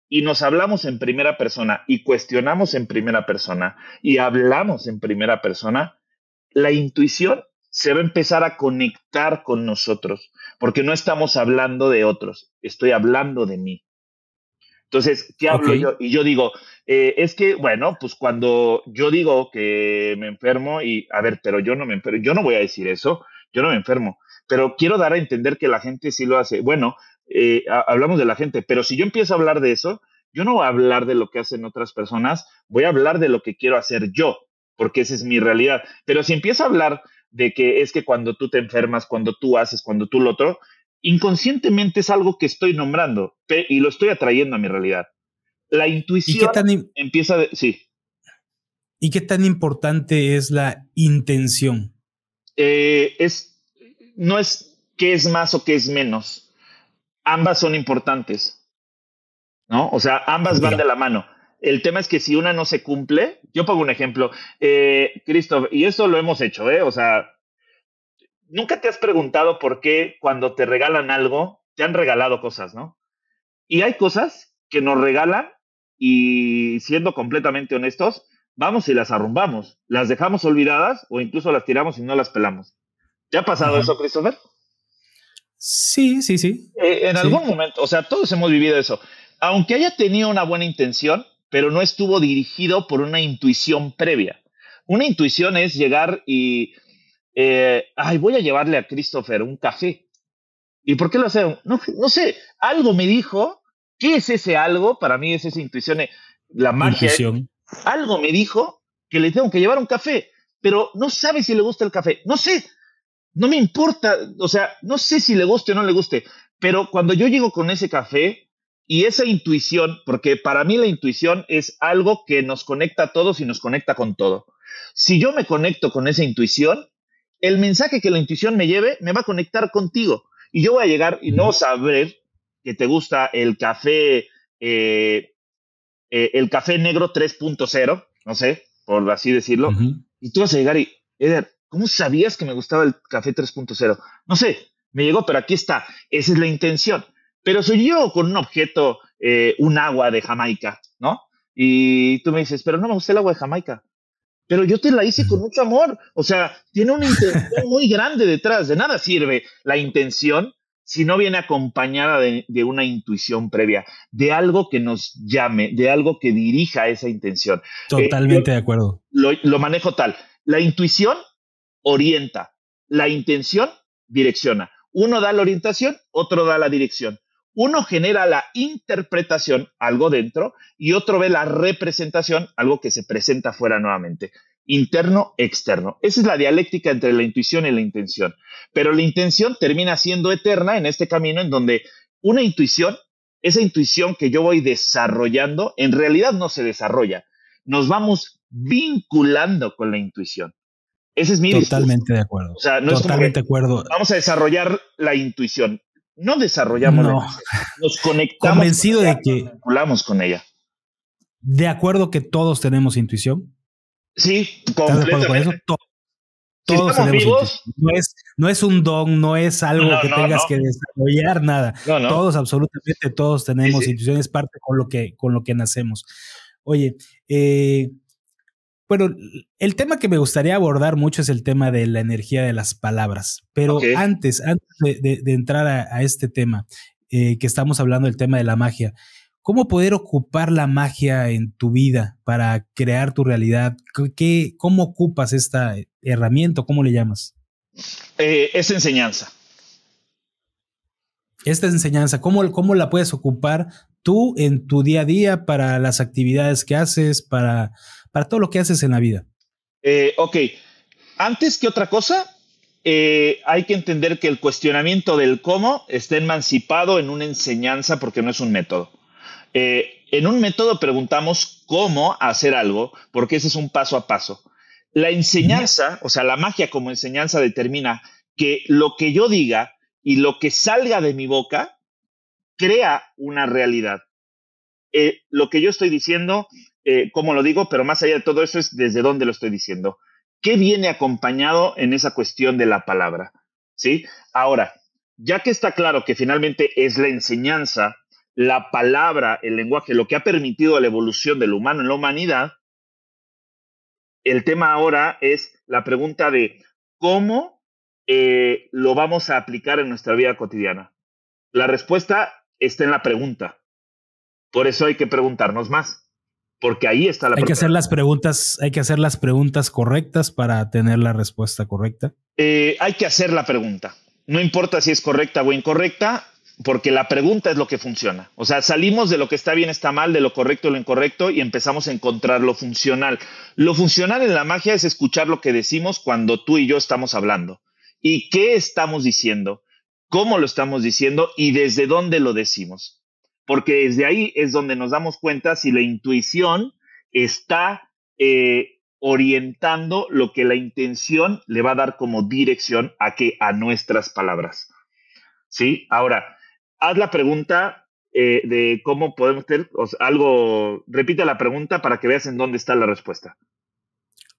y nos hablamos en primera persona y cuestionamos en primera persona y hablamos en primera persona, la intuición se va a empezar a conectar con nosotros, porque no estamos hablando de otros, estoy hablando de mí. Entonces, ¿qué hablo yo? Y yo digo, eh, es que, bueno, pues cuando yo digo que me enfermo y, a ver, pero yo no me enfermo, yo no voy a decir eso, yo no me enfermo pero quiero dar a entender que la gente sí lo hace. Bueno, eh, hablamos de la gente, pero si yo empiezo a hablar de eso, yo no voy a hablar de lo que hacen otras personas, voy a hablar de lo que quiero hacer yo, porque esa es mi realidad. Pero si empiezo a hablar de que es que cuando tú te enfermas, cuando tú haces, cuando tú lo otro, inconscientemente es algo que estoy nombrando y lo estoy atrayendo a mi realidad. La intuición empieza de, sí. ¿Y qué tan importante es la intención? Eh, es no es qué es más o qué es menos. Ambas son importantes. ¿No? O sea, ambas van de la mano. El tema es que si una no se cumple, yo pongo un ejemplo, eh, y esto lo hemos hecho, ¿eh? O sea, nunca te has preguntado por qué cuando te regalan algo, te han regalado cosas, ¿no? Y hay cosas que nos regalan y siendo completamente honestos, vamos y las arrumbamos, las dejamos olvidadas o incluso las tiramos y no las pelamos. ¿Te ha pasado eso, Christopher? Sí, sí, sí. Eh, en algún momento, o sea, todos hemos vivido eso. Aunque haya tenido una buena intención, pero no estuvo dirigido por una intuición previa. Una intuición es llegar y, eh, ay, voy a llevarle a Christopher un café. ¿Y por qué lo hace? No, sé, algo me dijo, ¿qué es ese algo? Para mí es esa intuición, eh, la magia. Algo me dijo que le tengo que llevar un café, pero no sabe si le gusta el café. No sé, no me importa, o sea, no sé si le guste o no le guste, pero cuando yo llego con ese café y esa intuición, porque para mí la intuición es algo que nos conecta a todos y nos conecta con todo. Si yo me conecto con esa intuición, el mensaje que la intuición me lleve me va a conectar contigo. Y yo voy a llegar y no saber que te gusta el café, eh, eh, el café negro 3.0, no sé, por así decirlo. Y tú vas a llegar y, Eder, ¿Cómo sabías que me gustaba el café 3.0? No sé, me llegó, pero aquí está. Esa es la intención. Pero soy yo con un objeto, eh, un agua de Jamaica, ¿no? Y tú me dices, pero no me gusta el agua de Jamaica. Pero yo te la hice con mucho amor. O sea, tiene una intención muy grande detrás. De nada sirve la intención si no viene acompañada de, una intuición previa, de algo que nos llame, de algo que dirija esa intención. Eh, Totalmente de acuerdo. lo manejo tal. La intuición orienta. La intención direcciona. Uno da la orientación, otro da la dirección. Uno genera la interpretación, algo dentro, y otro ve la representación, algo que se presenta fuera nuevamente. Interno, externo. Esa es la dialéctica entre la intuición y la intención. Pero la intención termina siendo eterna en este camino en donde una intuición, esa intuición que yo voy desarrollando, en realidad no se desarrolla. Nos vamos vinculando con la intuición. Ese es mi Totalmente de acuerdo. Totalmente de acuerdo. Vamos a desarrollar la intuición. No desarrollamos no. Nos conectamos. Convencido con ella, de con ella. De acuerdo que todos tenemos intuición. Sí, completamente. Con eso? todos tenemos intuición. No es, un don, no es algo que tengas que desarrollar nada. Todos, absolutamente todos tenemos intuición, es parte con lo que, con lo que nacemos. Oye, eh, bueno, el tema que me gustaría abordar mucho es el tema de la energía de las palabras, pero antes, antes de, entrar a, este tema, eh, que estamos hablando del tema de la magia, ¿cómo poder ocupar la magia en tu vida para crear tu realidad? ¿Qué, ¿Cómo ocupas esta herramienta? ¿Cómo le llamas? Eh, es enseñanza. Esta enseñanza, ¿cómo, ¿cómo la puedes ocupar tú en tu día a día para las actividades que haces, para para todo lo que haces en la vida? Eh, ok, antes que otra cosa, eh, hay que entender que el cuestionamiento del cómo está emancipado en una enseñanza porque no es un método. Eh, en un método preguntamos cómo hacer algo porque ese es un paso a paso. La enseñanza, o sea, la magia como enseñanza determina que lo que yo diga y lo que salga de mi boca crea una realidad. lo que yo estoy diciendo eh, cómo lo digo, pero más allá de todo eso es desde dónde lo estoy diciendo. ¿Qué viene acompañado en esa cuestión de la palabra? ¿Sí? Ahora, ya que está claro que finalmente es la enseñanza, la palabra, el lenguaje, lo que ha permitido la evolución del humano en la humanidad, el tema ahora es la pregunta de cómo eh, lo vamos a aplicar en nuestra vida cotidiana. La respuesta está en la pregunta. Por eso hay que preguntarnos más porque ahí está la... Hay que hacer las preguntas, hay que hacer las preguntas correctas para tener la respuesta correcta. Eh, hay que hacer la pregunta. No importa si es correcta o incorrecta, porque la pregunta es lo que funciona. O sea, salimos de lo que está bien, está mal, de lo correcto, lo incorrecto, y empezamos a encontrar lo funcional. Lo funcional en la magia es escuchar lo que decimos cuando tú y yo estamos hablando. ¿Y qué estamos diciendo? ¿Cómo lo estamos diciendo? ¿Y desde dónde lo decimos? porque desde ahí es donde nos damos cuenta si la intuición está eh, orientando lo que la intención le va a dar como dirección a que a nuestras palabras. Sí, ahora haz la pregunta eh, de cómo podemos tener algo. Repite la pregunta para que veas en dónde está la respuesta.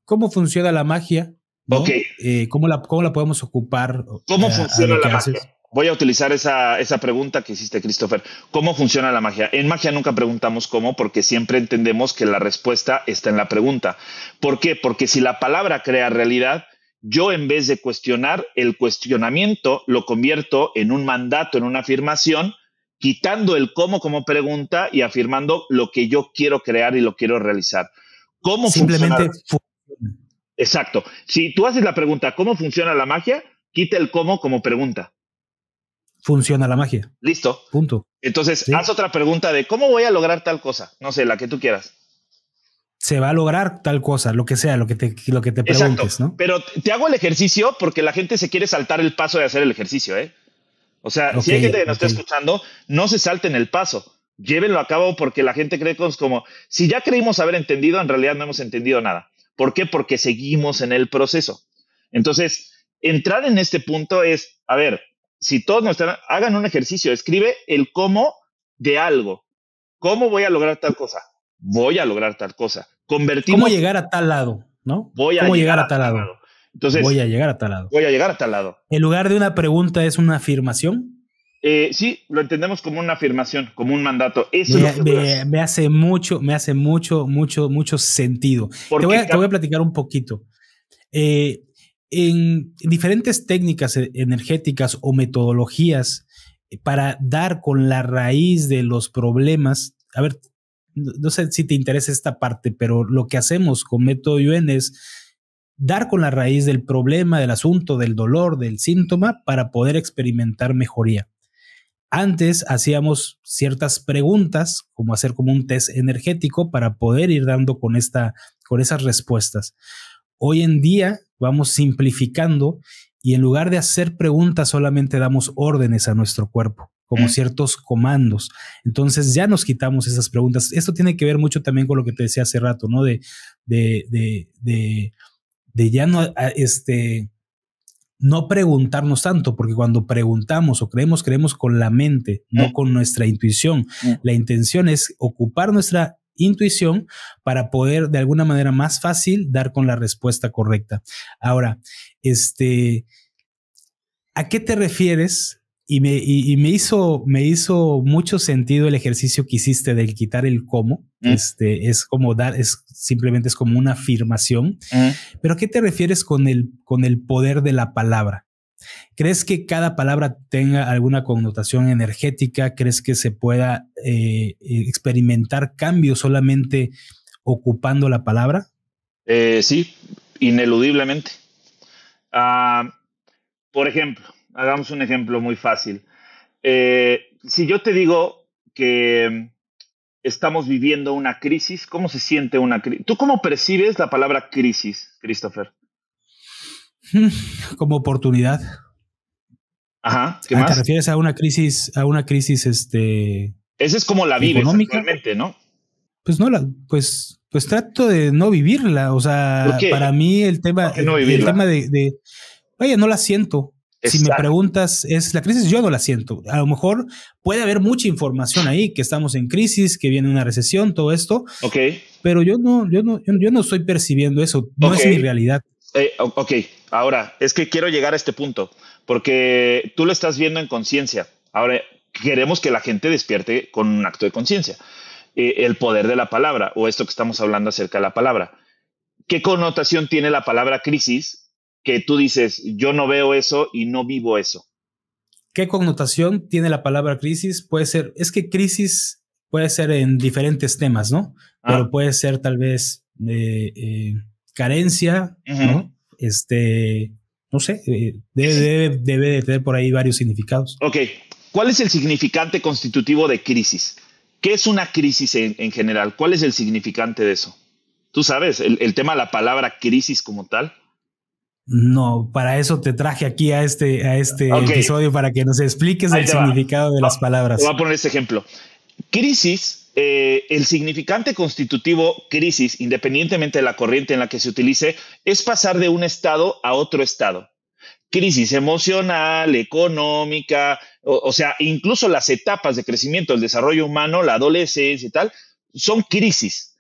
¿Cómo funciona la magia? Eh, ¿cómo, la, la podemos ocupar? ¿Cómo funciona la magia? voy a utilizar esa, pregunta que hiciste, Christopher. ¿Cómo funciona la magia? En magia nunca preguntamos cómo, porque siempre entendemos que la respuesta está en la pregunta. ¿Por qué? Porque si la palabra crea realidad, yo en vez de cuestionar, el cuestionamiento lo convierto en un mandato, en una afirmación, quitando el cómo como pregunta y afirmando lo que yo quiero crear y lo quiero realizar. ¿Cómo Simplemente funciona? Exacto. Si tú haces la pregunta, ¿cómo funciona la magia? Quita el cómo como pregunta funciona la magia. Listo. Punto. Entonces, haz otra pregunta de cómo voy a lograr tal cosa. No sé, la que tú quieras. Se va a lograr tal cosa, lo que sea, lo que te, lo que te preguntes, ¿no? Pero te hago el ejercicio porque la gente se quiere saltar el paso de hacer el ejercicio, ¿eh? O sea, si hay gente que nos está escuchando, no se salten el paso. Llévenlo a cabo porque la gente cree que como, si ya creímos haber entendido, en realidad no hemos entendido nada. ¿Por qué? Porque seguimos en el proceso. Entonces, entrar en este punto es, a ver, si todos nos hagan un ejercicio, escribe el cómo de algo. ¿Cómo voy a lograr tal cosa? Voy a lograr tal cosa. Convertimos. ¿Cómo llegar a tal lado? ¿No? Voy a ¿Cómo llegar, a tal lado? Entonces, voy a llegar a tal lado. Voy a llegar a tal lado. En lugar de una pregunta, ¿es una afirmación? Eh, sí, lo entendemos como una afirmación, como un mandato. Eso me, hace mucho, me hace mucho, mucho, mucho sentido. Te voy, a, te voy, a, platicar un poquito. Eh, en diferentes técnicas e-, energéticas o metodologías eh, para dar con la raíz de los problemas. A ver, no sé si te interesa esta parte, pero lo que hacemos con Método UN es dar con la raíz del problema, del asunto, del dolor, del síntoma, para poder experimentar mejoría. Antes hacíamos ciertas preguntas, como hacer como un test energético para poder ir dando con, esta, con esas respuestas. Hoy en día vamos simplificando y en lugar de hacer preguntas solamente damos órdenes a nuestro cuerpo como ciertos comandos. Entonces ya nos quitamos esas preguntas. Esto tiene que ver mucho también con lo que te decía hace rato, ¿no? De, de, de, de, ya no, ah, este, no preguntarnos tanto, porque cuando preguntamos o creemos, creemos con la mente, no mm. con nuestra intuición. Mm. La intención es ocupar nuestra intuición para poder de alguna manera más fácil dar con la respuesta correcta. Ahora, este, ¿a qué te refieres? Y me, y, me, hizo, me hizo mucho sentido el ejercicio que hiciste del quitar el cómo. Mm. Este, es como dar, es simplemente es como una afirmación. Mm. Pero ¿a qué te refieres con el, con el poder de la palabra? ¿Crees que cada palabra tenga alguna connotación energética? ¿Crees que se pueda eh, eh, experimentar cambios solamente ocupando la palabra? Eh, sí, ineludiblemente. Ah, por ejemplo, hagamos un ejemplo muy fácil. si yo te digo que estamos viviendo una crisis, ¿cómo se siente una crisis? ¿Tú cómo percibes la palabra crisis, Christopher? Como oportunidad. Ajá. Ah, ¿Te refieres a una crisis, a una crisis, este? Esa es como la vida, económicamente ¿no? Pues no la, pues, pues trato de no vivirla. O sea, para mí el tema, el, tema de, vaya, no la siento. Si me preguntas, es la crisis, yo no la siento. A lo mejor puede haber mucha información ahí, que estamos en crisis, que viene una recesión, todo esto. Ok. Pero yo no, yo no, yo, no estoy percibiendo eso. No es mi realidad. Eh, ok, Ahora, es que quiero llegar a este punto, porque tú lo estás viendo en conciencia. Ahora, queremos que la gente despierte con un acto de conciencia. Eh, el poder de la palabra, o esto que estamos hablando acerca de la palabra. ¿Qué connotación tiene la palabra crisis que tú dices, yo no veo eso y no vivo eso? ¿Qué connotación tiene la palabra crisis? Puede ser, es que crisis puede ser en diferentes temas, ¿no? Ah. Pero puede ser tal vez de eh, eh, carencia, ¿no? este, no sé, eh, debe, de tener por ahí varios significados. Ok, ¿cuál es el significante constitutivo de crisis? ¿Qué es una crisis en, general? ¿Cuál es el significante de eso? Tú sabes, el, tema de la palabra crisis como tal. No, para eso te traje aquí a este, a este episodio para que nos expliques el significado de las palabras. Voy a poner este ejemplo. Crisis eh, el significante constitutivo crisis, independientemente de la corriente en la que se utilice, es pasar de un estado a otro estado. Crisis emocional, económica, o, sea, incluso las etapas de crecimiento, el desarrollo humano, la adolescencia y tal, son crisis.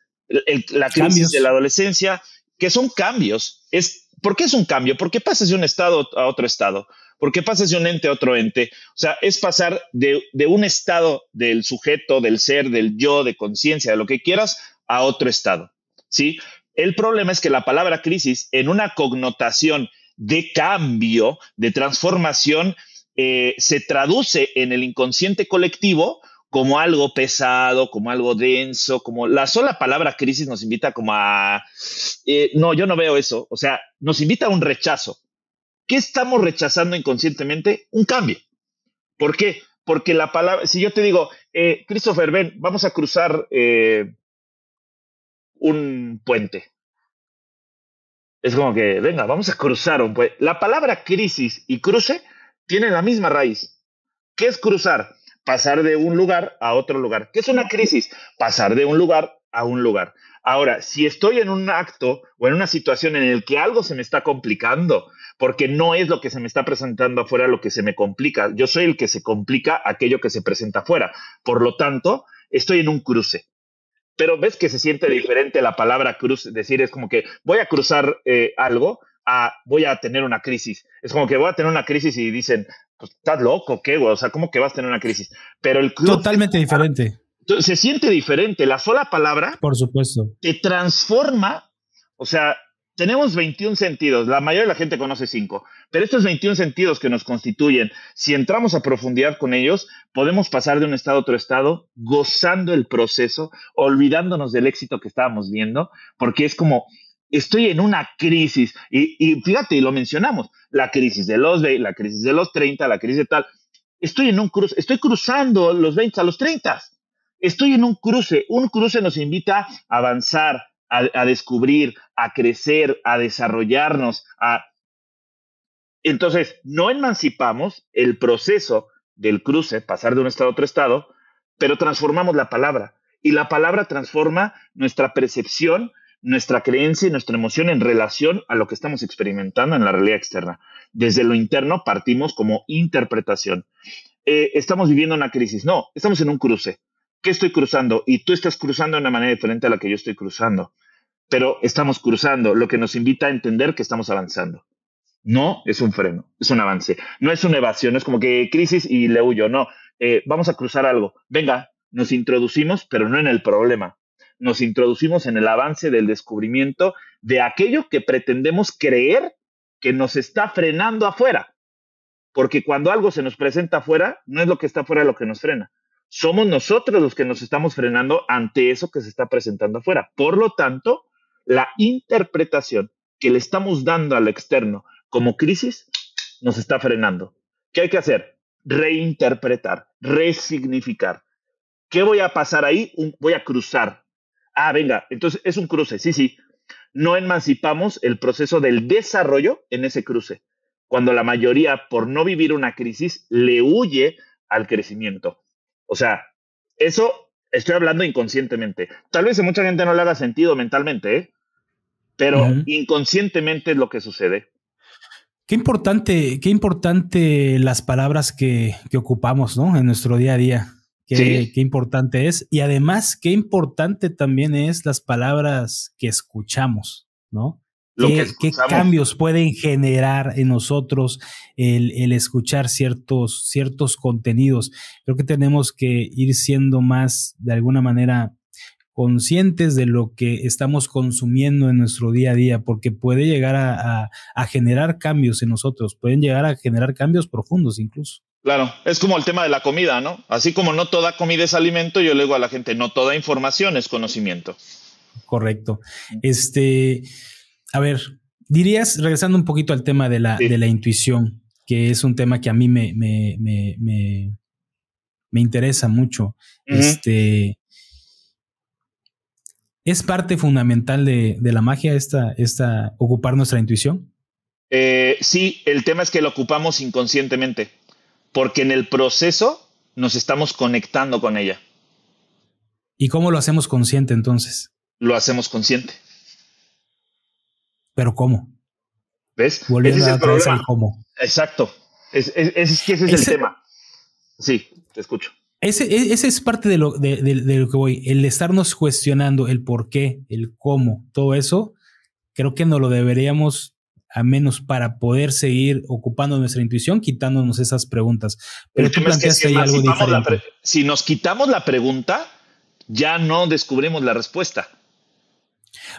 la crisis de la adolescencia, que son cambios. Es, ¿Por qué es un cambio? Porque pasas de un estado a otro estado porque pasa de un ente a otro ente. O sea, es pasar de, un estado del sujeto, del ser, del yo, de conciencia, de lo que quieras, a otro estado. ¿Sí? El problema es que la palabra crisis en una connotación de cambio, de transformación, eh, se traduce en el inconsciente colectivo como algo pesado, como algo denso, como la sola palabra crisis nos invita como a, eh, no, yo no veo eso, o sea, nos invita a un rechazo, ¿Qué estamos rechazando inconscientemente? Un cambio. ¿Por qué? Porque la palabra, si yo te digo, eh, Christopher, ven, vamos a cruzar eh, un puente. Es como que, venga, vamos a cruzar un puente. La palabra crisis y cruce tienen la misma raíz. ¿Qué es cruzar? Pasar de un lugar a otro lugar. ¿Qué es una crisis? Pasar de un lugar a un lugar. Ahora, si estoy en un acto o en una situación en el que algo se me está complicando, porque no es lo que se me está presentando afuera lo que se me complica. Yo soy el que se complica aquello que se presenta afuera. Por lo tanto, estoy en un cruce. Pero ves que se siente diferente la palabra cruce, decir es como que voy a cruzar eh, algo a voy a tener una crisis. Es como que voy a tener una crisis y dicen, pues, estás loco, ¿qué? Güey? O sea, ¿cómo que vas a tener una crisis? Pero el Totalmente diferente. Se siente diferente. La sola palabra... Por supuesto. Te transforma, o sea, tenemos 21 sentidos, la mayoría de la gente conoce 5, pero estos 21 sentidos que nos constituyen, si entramos a profundidad con ellos, podemos pasar de un estado a otro estado gozando el proceso, olvidándonos del éxito que estábamos viendo, porque es como, estoy en una crisis, y, y lo mencionamos, la crisis de los 20, la crisis de los 30, la crisis de tal, estoy en un cruce, estoy cruzando los 20 a los 30, estoy en un cruce, un cruce nos invita a avanzar, a, descubrir, a crecer, a desarrollarnos, a... Entonces, no emancipamos el proceso del cruce, pasar de un estado a otro estado, pero transformamos la palabra. Y la palabra transforma nuestra percepción, nuestra creencia y nuestra emoción en relación a lo que estamos experimentando en la realidad externa. Desde lo interno partimos como interpretación. Eh, estamos viviendo una crisis. No, estamos en un cruce. ¿Qué estoy cruzando? Y tú estás cruzando de una manera diferente a la que yo estoy cruzando pero estamos cruzando, lo que nos invita a entender que estamos avanzando. No es un freno, es un avance. No es una evasión, es como que crisis y le huyo, no. Eh, vamos a cruzar algo. Venga, nos introducimos, pero no en el problema. Nos introducimos en el avance del descubrimiento de aquello que pretendemos creer que nos está frenando afuera. Porque cuando algo se nos presenta afuera, no es lo que está afuera lo que nos frena. Somos nosotros los que nos estamos frenando ante eso que se está presentando afuera. Por lo tanto, la interpretación que le estamos dando al externo como crisis nos está frenando. ¿Qué hay que hacer? Reinterpretar, resignificar. ¿Qué voy a pasar ahí? voy a cruzar. Ah, venga, entonces es un cruce, sí, sí. No emancipamos el proceso del desarrollo en ese cruce, cuando la mayoría, por no vivir una crisis, le huye al crecimiento. O sea, eso Estoy hablando inconscientemente. Tal vez a mucha gente no le haga sentido mentalmente, ¿eh? pero inconscientemente es lo que sucede. Qué importante, qué importante las palabras que, ocupamos ¿no? en nuestro día a día. Qué, qué, importante es. Y además, qué importante también es las palabras que escuchamos, ¿no? ¿Qué, cambios pueden generar en nosotros el, escuchar ciertos, ciertos contenidos? Creo que tenemos que ir siendo más, de alguna manera, conscientes de lo que estamos consumiendo en nuestro día a día, porque puede llegar a generar cambios en nosotros, pueden llegar a generar cambios profundos incluso. Claro, es como el tema de la comida, ¿no? Así como no toda comida es alimento, yo le digo a la gente, no toda información es conocimiento. Correcto. Este, a ver, dirías, regresando un poquito al tema de la, intuición, que es un tema que a mí me, me, interesa mucho. Este. ¿Es parte fundamental de, la magia esta, esta, ocupar nuestra intuición? Eh, sí, el tema es que la ocupamos inconscientemente, porque en el proceso nos estamos conectando con ella. ¿Y cómo lo hacemos consciente entonces? Lo hacemos consciente. Pero ¿cómo? ¿Ves? Volviendo a es el cómo. Exacto. ese es el tema. Sí, te escucho. Ese, e, ese es parte de lo, de, que voy. El estarnos cuestionando el por qué, el cómo, todo eso, creo que no lo deberíamos a menos para poder seguir ocupando nuestra intuición, quitándonos esas preguntas. Pero tú planteaste si algo diferente. Si nos quitamos la pregunta, ya no descubrimos la respuesta.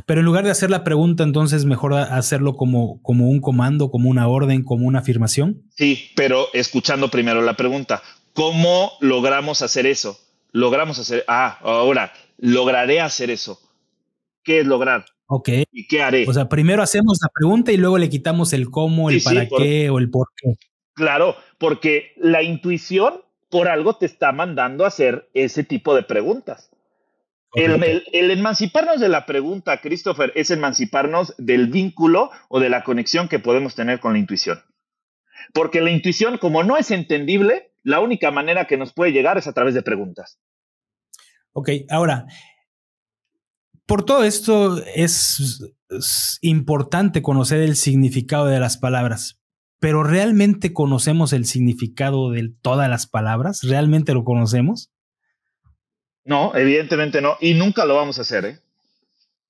Pero en lugar de hacer la pregunta, entonces mejor hacerlo como, como un comando, como una orden, como una afirmación. Sí, pero escuchando primero la pregunta, ¿cómo logramos hacer eso? Logramos hacer, ah, ahora, lograré hacer eso. ¿Qué es lograr? Ok. ¿Y qué haré? O sea, primero hacemos la pregunta y luego le quitamos el cómo, el para qué o el por qué. Claro, porque la intuición por algo te está mandando a hacer ese tipo de preguntas. El, emanciparnos de la pregunta, Christopher, es emanciparnos del vínculo o de la conexión que podemos tener con la intuición. Porque la intuición, como no es entendible, la única manera que nos puede llegar es a través de preguntas. Ok, ahora, por todo esto es importante conocer el significado de las palabras, pero ¿realmente conocemos el significado de todas las palabras? ¿Realmente lo conocemos? No, evidentemente no. Y nunca lo vamos a hacer, ¿eh?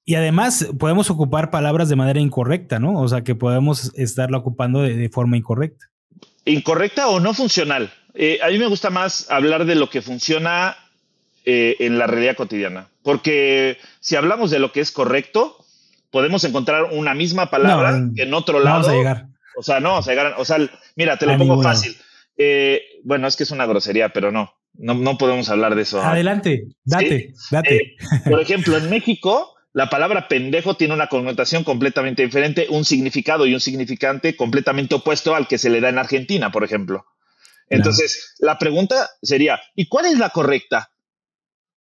Y además podemos ocupar palabras de manera incorrecta, ¿no? O sea, que podemos estarlo ocupando de, forma incorrecta. Incorrecta o no funcional. Eh, a mí me gusta más hablar de lo que funciona eh, en la realidad cotidiana, porque si hablamos de lo que es correcto, podemos encontrar una misma palabra que en otro lado. Vamos a llegar. O sea, no, o sea, mira, te lo pongo fácil. bueno, es que es una grosería, pero no. No, no podemos hablar de eso. Adelante, date, date. Eh, por ejemplo, en México, la palabra pendejo tiene una connotación completamente diferente, un significado y un significante completamente opuesto al que se le da en Argentina, por ejemplo. Entonces, la pregunta sería, ¿y cuál es la correcta?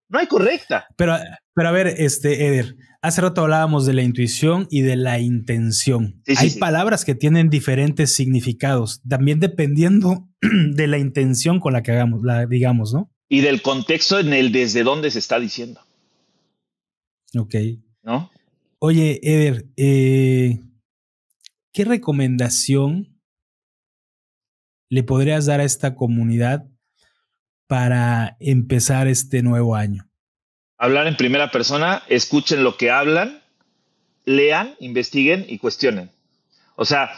No hay correcta. Pero, pero a ver, este, Eder, Hace rato hablábamos de la intuición y de la intención. Hay palabras que tienen diferentes significados, también dependiendo de la intención con la que hagamos, digamos, ¿no? Y del contexto en el desde dónde se está diciendo. Ok. ¿No? Oye, Eder, eh, ¿qué recomendación le podrías dar a esta comunidad para empezar este nuevo año? hablar en primera persona, escuchen lo que hablan, lean, investiguen y cuestionen. O sea,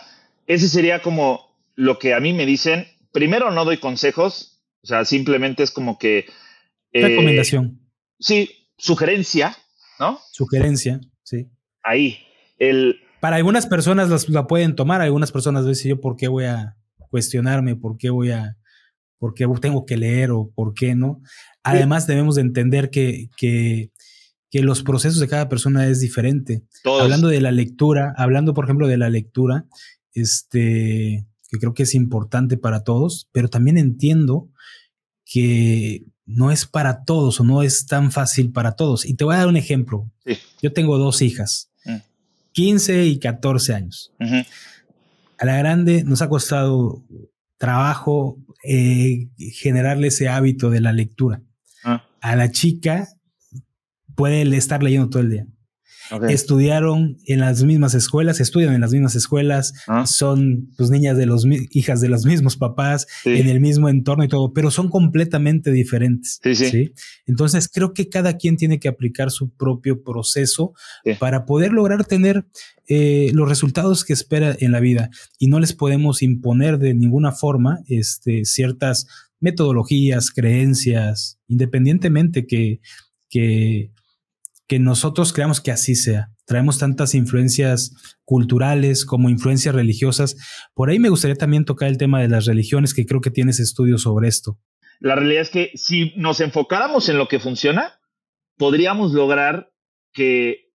ese sería como lo que a mí me dicen. Primero no doy consejos, o sea, simplemente es como que... Eh, Recomendación. Sí, sugerencia, ¿no? Sugerencia, sí. Ahí. El, Para algunas personas la pueden tomar, algunas personas dicen yo, ¿por qué voy a cuestionarme? ¿Por qué voy a por qué tengo que leer o por qué no. Además, debemos de entender que, los procesos de cada persona es diferente. Hablando de la lectura, hablando, por ejemplo, de la lectura, este, que creo que es importante para todos, pero también entiendo que no es para todos o no es tan fácil para todos. Y te voy a dar un ejemplo. Yo tengo dos hijas, 15 mm. y 14 años. A la grande nos ha costado trabajo eh, generarle ese hábito de la lectura. Ah. A la chica puede estar leyendo todo el día. Estudiaron en las mismas escuelas, estudian en las mismas escuelas, ah. son pues, niñas de los hijas de los mismos papás, en el mismo entorno y todo, pero son completamente diferentes. Entonces creo que cada quien tiene que aplicar su propio proceso para poder lograr tener eh, los resultados que espera en la vida y no les podemos imponer de ninguna forma este, ciertas metodologías, creencias, independientemente que, que que nosotros creamos que así sea. Traemos tantas influencias culturales como influencias religiosas. Por ahí me gustaría también tocar el tema de las religiones, que creo que tienes estudios sobre esto. La realidad es que si nos enfocáramos en lo que funciona, podríamos lograr que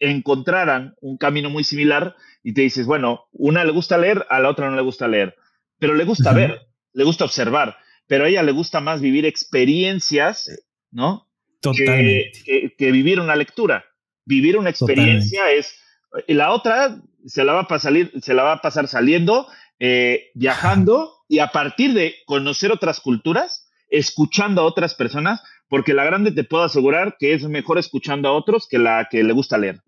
encontraran un camino muy similar y te dices, bueno, una le gusta leer, a la otra no le gusta leer, pero le gusta ver, le gusta observar, pero a ella le gusta más vivir experiencias, ¿no? que, vivir una lectura. Vivir una experiencia es. Eh, la otra se la va a pasar, se la va a pasar saliendo, eh, viajando y a partir de conocer otras culturas, escuchando a otras personas, porque la grande te puedo asegurar que es mejor escuchando a otros que la que le gusta leer.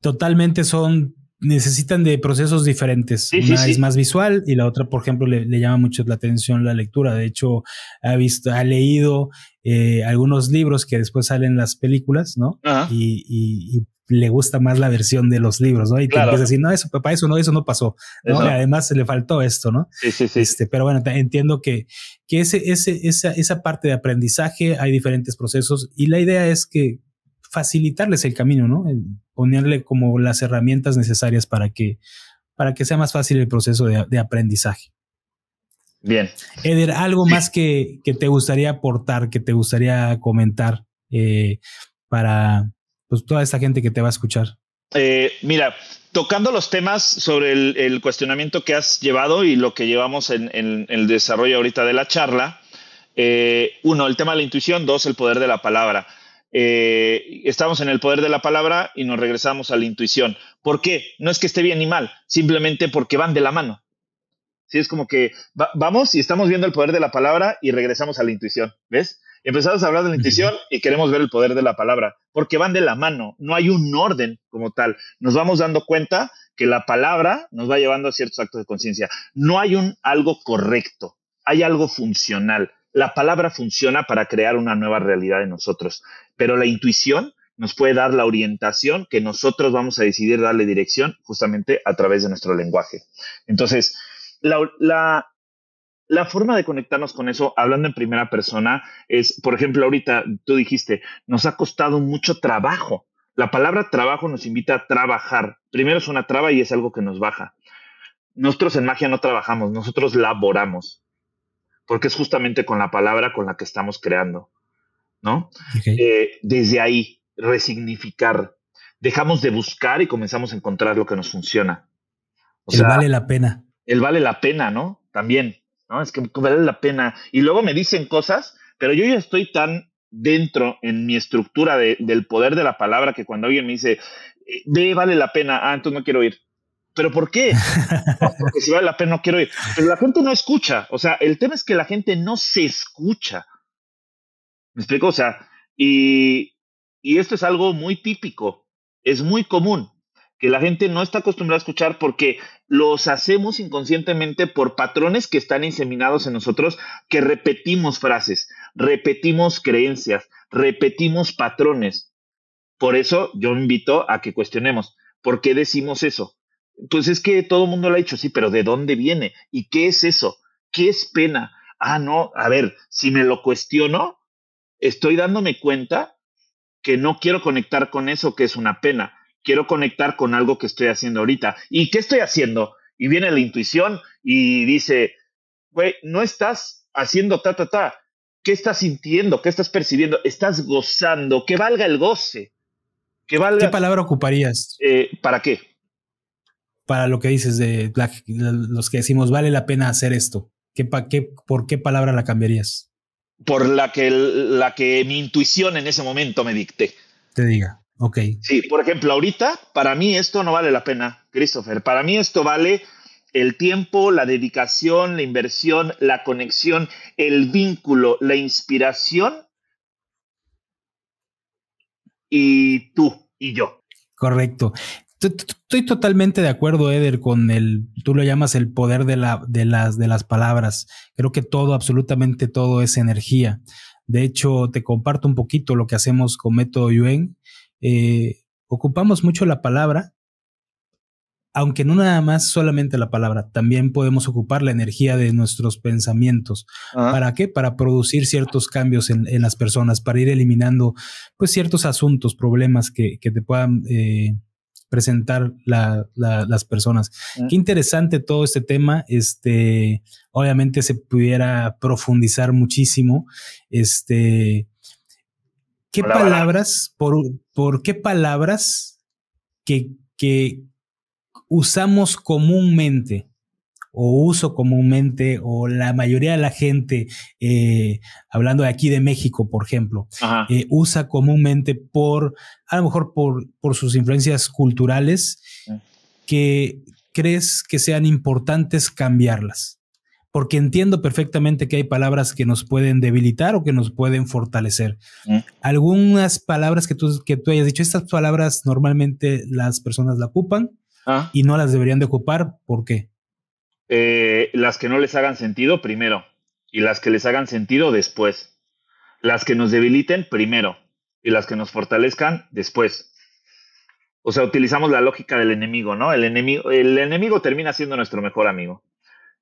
Totalmente son necesitan de procesos diferentes. Una es más visual y la otra, por ejemplo, le, llama mucho la atención la lectura. De hecho, ha visto, ha leído eh, algunos libros que después salen las películas, ¿no? Y, le gusta más la versión de los libros, ¿no? Y te a decir, no, eso, papá, eso no, eso no pasó. además le faltó esto, ¿no? Sí, sí, sí. Este, pero bueno, entiendo que, que ese, ese, esa, esa parte de aprendizaje hay diferentes procesos y la idea es que facilitarles el camino, ¿no? ponerle como las herramientas necesarias para que, para que sea más fácil el proceso de, aprendizaje. Bien. Eder, ¿algo más que, te gustaría aportar, que te gustaría comentar eh, para pues, toda esta gente que te va a escuchar? Eh, mira, tocando los temas sobre el, cuestionamiento que has llevado y lo que llevamos en, el desarrollo ahorita de la charla, eh, uno, el tema de la intuición, dos, el poder de la palabra. Eh, estamos en el poder de la palabra y nos regresamos a la intuición. ¿Por qué? No es que esté bien ni mal, simplemente porque van de la mano. Si es como que vamos y estamos viendo el poder de la palabra y regresamos a la intuición, ¿ves? Empezamos a hablar de la intuición y queremos ver el poder de la palabra, porque van de la mano, no hay un orden como tal. Nos vamos dando cuenta que la palabra nos va llevando a ciertos actos de conciencia. No hay un algo correcto, hay algo funcional la palabra funciona para crear una nueva realidad en nosotros, pero la intuición nos puede dar la orientación que nosotros vamos a decidir darle dirección justamente a través de nuestro lenguaje. Entonces, la, la forma de conectarnos con eso, hablando en primera persona, es, por ejemplo, ahorita tú dijiste, nos ha costado mucho trabajo. La palabra trabajo nos invita a trabajar. Primero es una traba y es algo que nos baja. Nosotros en magia no trabajamos, nosotros laboramos porque es justamente con la palabra con la que estamos creando, ¿no? Eh, desde ahí, resignificar. Dejamos de buscar y comenzamos a encontrar lo que nos funciona. el vale la pena. El vale la pena, ¿no? También, ¿no? Es que vale la pena. Y luego me dicen cosas, pero yo ya estoy tan dentro en mi estructura del poder de la palabra que cuando alguien me dice, eh, ve, vale la pena, ah, entonces no quiero ir. ¿Pero por qué? porque si vale la pena no quiero ir. Pero la gente no escucha. O sea, el tema es que la gente no se escucha. ¿Me explico? O sea, y, y esto es algo muy típico. Es muy común que la gente no está acostumbrada a escuchar porque los hacemos inconscientemente por patrones que están inseminados en nosotros, que repetimos frases, repetimos creencias, repetimos patrones. Por eso yo invito a que cuestionemos. ¿Por qué decimos eso? Pues es que todo el mundo lo ha hecho, sí, pero ¿de dónde viene? ¿Y qué es eso? ¿Qué es pena? Ah, no, a ver, si me lo cuestiono, estoy dándome cuenta que no quiero conectar con eso que es una pena. Quiero conectar con algo que estoy haciendo ahorita. ¿Y qué estoy haciendo? Y viene la intuición y dice, güey, no estás haciendo ta, ta, ta. ¿Qué estás sintiendo? ¿Qué estás percibiendo? Estás gozando. Que valga el goce. valga. ¿Qué palabra ocuparías? Eh, ¿Para qué? para lo que dices de los que decimos, vale la pena hacer esto? ¿Qué, pa, qué, ¿Por qué palabra la cambiarías? Por la que, la que mi intuición en ese momento me dicte. Te diga, ok. Sí, por ejemplo, ahorita para mí esto no vale la pena, Christopher. Para mí esto vale el tiempo, la dedicación, la inversión, la conexión, el vínculo, la inspiración y tú y yo. Correcto. Estoy totalmente de acuerdo, Eder, con el, tú lo llamas el poder de, la, de, las, de las palabras. Creo que todo, absolutamente todo es energía. De hecho, te comparto un poquito lo que hacemos con Método Yuen. Eh, ocupamos mucho la palabra, aunque no nada más solamente la palabra, también podemos ocupar la energía de nuestros pensamientos. ¿Para qué? Para producir ciertos cambios en, en, las personas, para ir eliminando pues ciertos asuntos, problemas que, que te puedan... Eh, presentar las personas. Mm. Qué interesante todo este tema. Este, obviamente se pudiera profundizar muchísimo. Este, ¿qué palabras, por, por, qué palabras que, que usamos comúnmente o uso comúnmente o la mayoría de la gente, eh, hablando de aquí de México, por ejemplo, eh, usa comúnmente por, a lo mejor por, por sus influencias culturales, que crees que sean importantes cambiarlas. Porque entiendo perfectamente que hay palabras que nos pueden debilitar o que nos pueden fortalecer. Mm. Algunas palabras que tú, tú hayas dicho, estas palabras normalmente las personas la ocupan y no las deberían de ocupar. ¿Por qué? Eh, las que no les hagan sentido primero y las que les hagan sentido después. Las que nos debiliten primero y las que nos fortalezcan después. O sea, utilizamos la lógica del enemigo, ¿no? El enemigo, el enemigo termina siendo nuestro mejor amigo.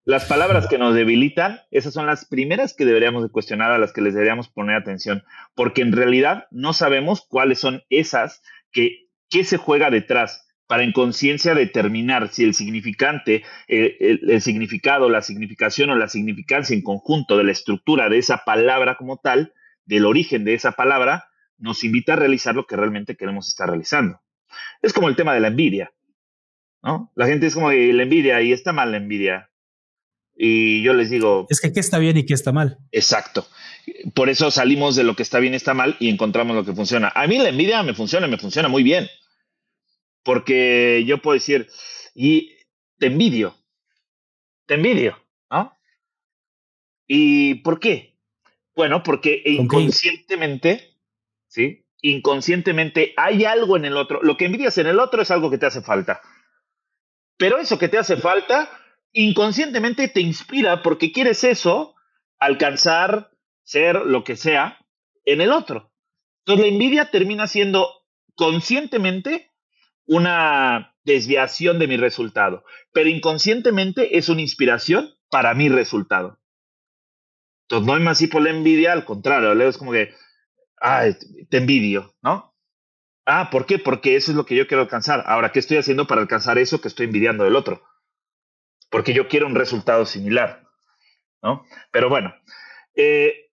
Las palabras que nos debilitan, esas son las primeras que deberíamos de cuestionar, a las que les deberíamos poner atención, porque en realidad no sabemos cuáles son esas que, qué se juega detrás, para en conciencia determinar si el significante, el, significado, la significación o la significancia en conjunto de la estructura de esa palabra como tal, del origen de esa palabra, nos invita a realizar lo que realmente queremos estar realizando. Es como el tema de la envidia, ¿no? La gente es como la envidia y está mal la envidia. Y yo les digo... Es que qué está bien y qué está mal. Exacto. Por eso salimos de lo que está bien y está mal y encontramos lo que funciona. A mí la envidia me funciona, me funciona muy bien. Porque yo puedo decir, y te envidio, te envidio, ¿no? ¿Y por qué? Bueno, porque inconscientemente, ¿sí? Inconscientemente hay algo en el otro. Lo que envidias en el otro es algo que te hace falta. Pero eso que te hace falta, inconscientemente te inspira porque quieres eso, alcanzar, ser lo que sea, en el otro. Entonces la envidia termina siendo conscientemente una desviación de mi resultado, pero inconscientemente es una inspiración para mi resultado. Entonces no hay más por la envidia, al contrario, es como que, ah te envidio, ¿no? Ah, ¿por qué? Porque eso es lo que yo quiero alcanzar. Ahora, ¿qué estoy haciendo para alcanzar eso que estoy envidiando del otro? Porque yo quiero un resultado similar, ¿no? Pero bueno, eh,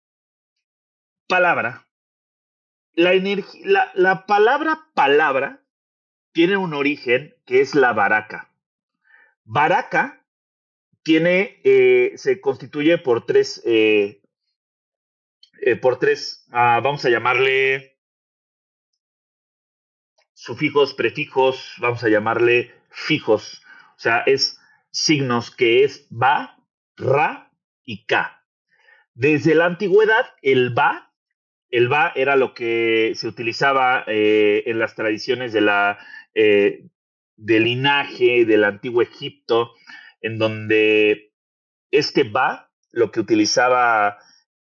palabra. La, la, la palabra palabra tiene un origen que es la baraca. Baraca tiene, eh, se constituye por tres, eh, eh, por tres, ah, vamos a llamarle sufijos, prefijos, vamos a llamarle fijos. O sea, es signos que es ba, ra y ka. Desde la antigüedad, el ba, el ba era lo que se utilizaba en las tradiciones de la eh, del de linaje del antiguo Egipto, en donde este va, lo que utilizaba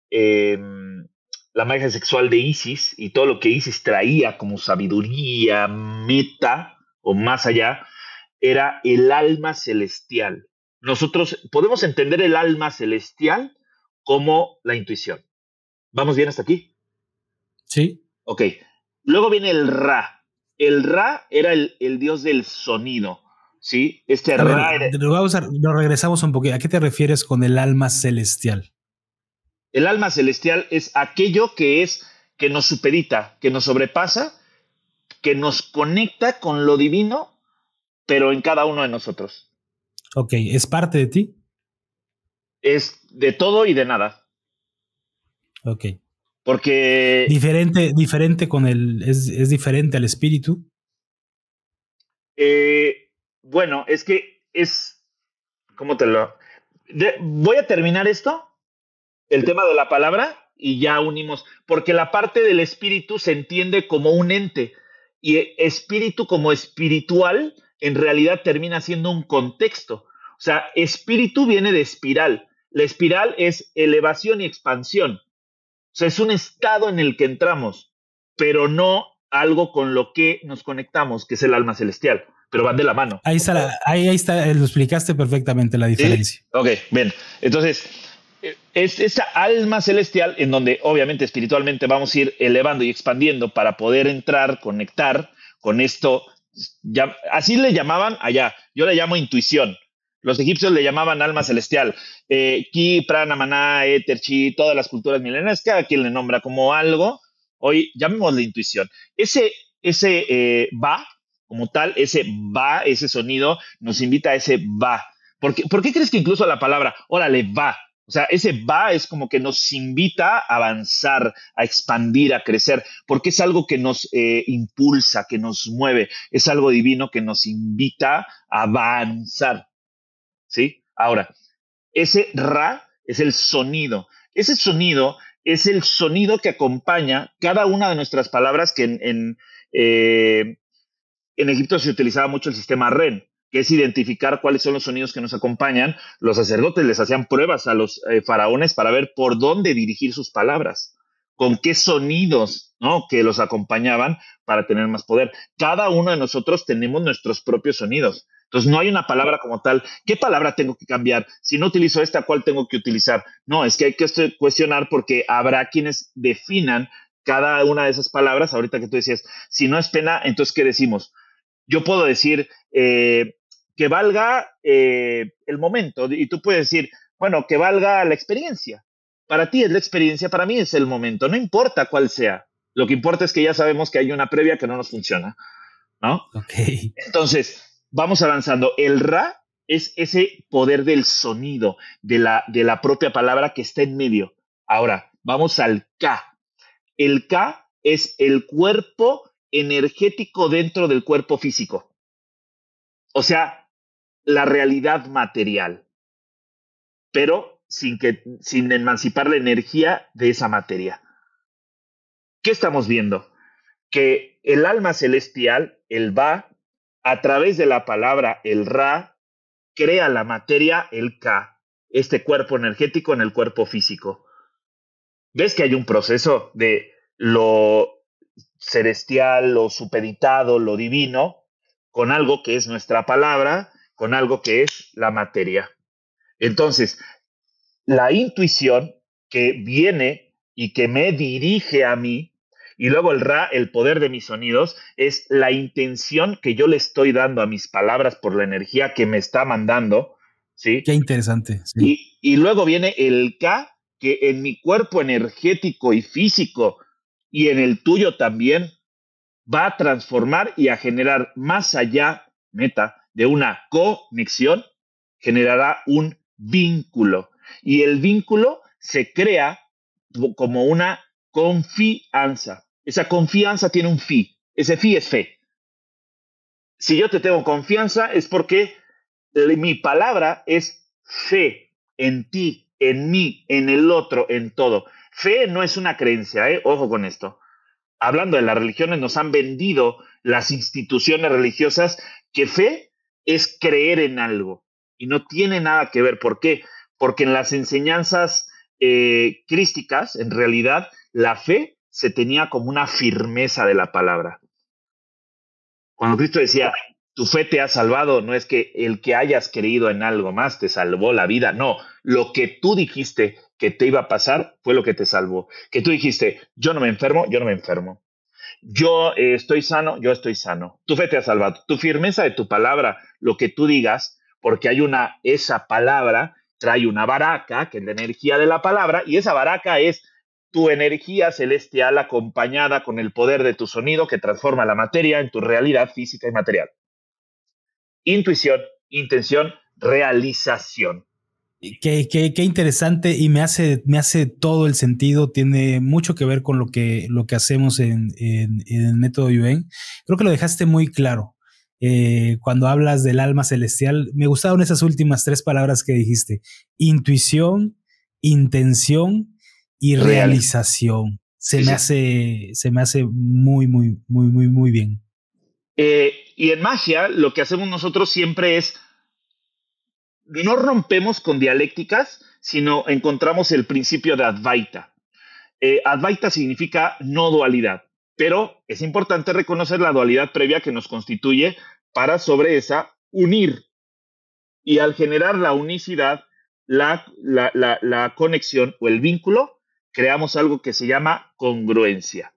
em, la magia sexual de Isis y todo lo que Isis traía como sabiduría, meta o más allá, era el alma celestial. Nosotros podemos entender el alma celestial como la intuición. ¿Vamos bien hasta aquí? Sí. Ok. Luego viene el Ra, el Ra era el, dios del sonido, ¿sí? Este Ra era... regresamos un poquito. ¿A qué te refieres con el alma celestial? El alma celestial es aquello que es que nos supedita, que nos sobrepasa, que nos conecta con lo divino, pero en cada uno de nosotros. Ok, ¿es parte de ti? Es de todo y de nada. Ok. Porque. Diferente, diferente con el. Es, diferente al espíritu. Eh, bueno, es que es. ¿Cómo te lo.? voy a terminar esto, el tema de la palabra, y ya unimos. Porque la parte del espíritu se entiende como un ente. Y espíritu como espiritual, en realidad termina siendo un contexto. O sea, espíritu viene de espiral. La espiral es elevación y expansión. O sea, es un estado en el que entramos, pero no algo con lo que nos conectamos, que es el alma celestial, pero van de la mano. Ahí está, ahí, está eh, lo explicaste perfectamente la diferencia. Ok, bien. Entonces, eh, es esa alma celestial en donde obviamente espiritualmente vamos a ir elevando y expandiendo para poder entrar, conectar con esto. así le llamaban allá, yo le llamo intuición, los egipcios le llamaban alma celestial. Eh, ki, Prana, Maná, Éter, Chi, todas las culturas milenarias, cada quien le nombra como algo. Hoy llamémosle intuición. Ese, ese eh, va, como tal, ese va, ese sonido, nos invita a ese va. ¿Por qué, ¿Por qué crees que incluso la palabra, órale, va, o sea, ese va es como que nos invita a avanzar, a expandir, a crecer, porque es algo que nos eh, impulsa, que nos mueve, es algo divino que nos invita a avanzar. Ahora, ese ra es el sonido. Ese sonido es el sonido que acompaña cada una de nuestras palabras que eh, en, Egipto se utilizaba mucho el sistema REN, que es identificar cuáles son los sonidos que nos acompañan. Los sacerdotes les hacían pruebas a los eh, faraones para ver por dónde dirigir sus palabras, con qué sonidos que los acompañaban para tener más poder. Cada uno de nosotros tenemos nuestros propios sonidos. Entonces, no hay una palabra como tal. ¿Qué palabra tengo que cambiar? Si no utilizo esta, ¿cuál tengo que utilizar? No, es que hay que cuestionar porque habrá quienes definan cada una de esas palabras. Ahorita que tú decías, si no es pena, entonces, ¿qué decimos? Yo puedo decir eh, que valga eh, el momento y tú puedes decir, bueno, que valga la experiencia. Para ti es la experiencia, para mí es el momento, no importa cuál sea. Lo que importa es que ya sabemos que hay una previa que no nos funciona, ¿no? Ok. Entonces, vamos avanzando. El ra es ese poder del sonido, de la, de la propia palabra que está en medio. Ahora, vamos al K. El K es el cuerpo energético dentro del cuerpo físico. O sea, la realidad material, pero sin, que, sin emancipar la energía de esa materia. ¿Qué estamos viendo? Que el alma celestial, el VA, a través de la palabra el Ra, crea la materia, el Ka, este cuerpo energético en el cuerpo físico. ¿Ves que hay un proceso de lo celestial, lo supeditado, lo divino, con algo que es nuestra palabra, con algo que es la materia? Entonces, la intuición que viene y que me dirige a mí y luego el ra, el poder de mis sonidos, es la intención que yo le estoy dando a mis palabras por la energía que me está mandando. ¿sí? Qué interesante. Y, y luego viene el K, que en mi cuerpo energético y físico y en el tuyo también va a transformar y a generar más allá, meta, de una conexión, generará un vínculo. Y el vínculo se crea como una confianza. Esa confianza tiene un fi. Ese fi es fe. Si yo te tengo confianza es porque mi palabra es fe en ti, en mí, en el otro, en todo. Fe no es una creencia, ¿eh? ojo con esto. Hablando de las religiones, nos han vendido las instituciones religiosas que fe es creer en algo y no tiene nada que ver. ¿Por qué? Porque en las enseñanzas eh, crísticas, en realidad, la fe se tenía como una firmeza de la palabra. Cuando Cristo decía, tu fe te ha salvado, no es que el que hayas creído en algo más te salvó la vida, no, lo que tú dijiste que te iba a pasar fue lo que te salvó, que tú dijiste, yo no me enfermo, yo no me enfermo, yo eh, estoy sano, yo estoy sano, tu fe te ha salvado, tu firmeza de tu palabra, lo que tú digas, porque hay una, esa palabra trae una baraca, que es la energía de la palabra, y esa baraca es tu energía celestial acompañada con el poder de tu sonido que transforma la materia en tu realidad física y material. Intuición, intención, realización. Qué, qué, interesante y me hace, me hace todo el sentido, tiene mucho que ver con lo que, lo que hacemos en, el método UN. Creo que lo dejaste muy claro. Eh, cuando hablas del alma celestial, me gustaron esas últimas tres palabras que dijiste, intuición, intención y realización. Se, me Hace, se me hace muy, muy, muy, muy, muy bien. Eh, y en magia, lo que hacemos nosotros siempre es, no rompemos con dialécticas, sino encontramos el principio de Advaita. Eh, Advaita significa no dualidad, pero es importante reconocer la dualidad previa que nos constituye para sobre esa unir. Y al generar la unicidad, la, la conexión o el vínculo, creamos algo que se llama congruencia.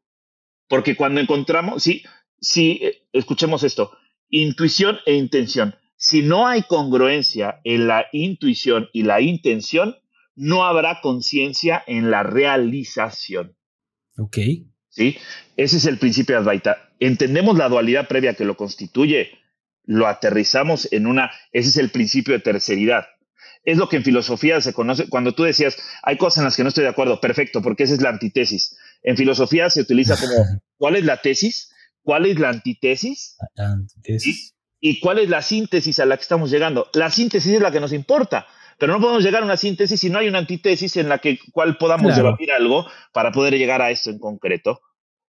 Porque cuando encontramos, sí, sí, eh, escuchemos esto, intuición e intención. Si no hay congruencia en la intuición y la intención, no habrá conciencia en la realización. Ok. ¿Sí? Ese es el principio de Advaita. Entendemos la dualidad previa que lo constituye, lo aterrizamos en una, ese es el principio de terceridad. Es lo que en filosofía se conoce, cuando tú decías, hay cosas en las que no estoy de acuerdo, perfecto, porque esa es la antítesis En filosofía se utiliza como, ¿cuál es la tesis? ¿Cuál es la antítesis ¿Y, cuál es la síntesis a la que estamos llegando? La síntesis es la que nos importa, pero no podemos llegar a una síntesis si no hay una antítesis en la que cual podamos debatir algo para poder llegar a esto en concreto.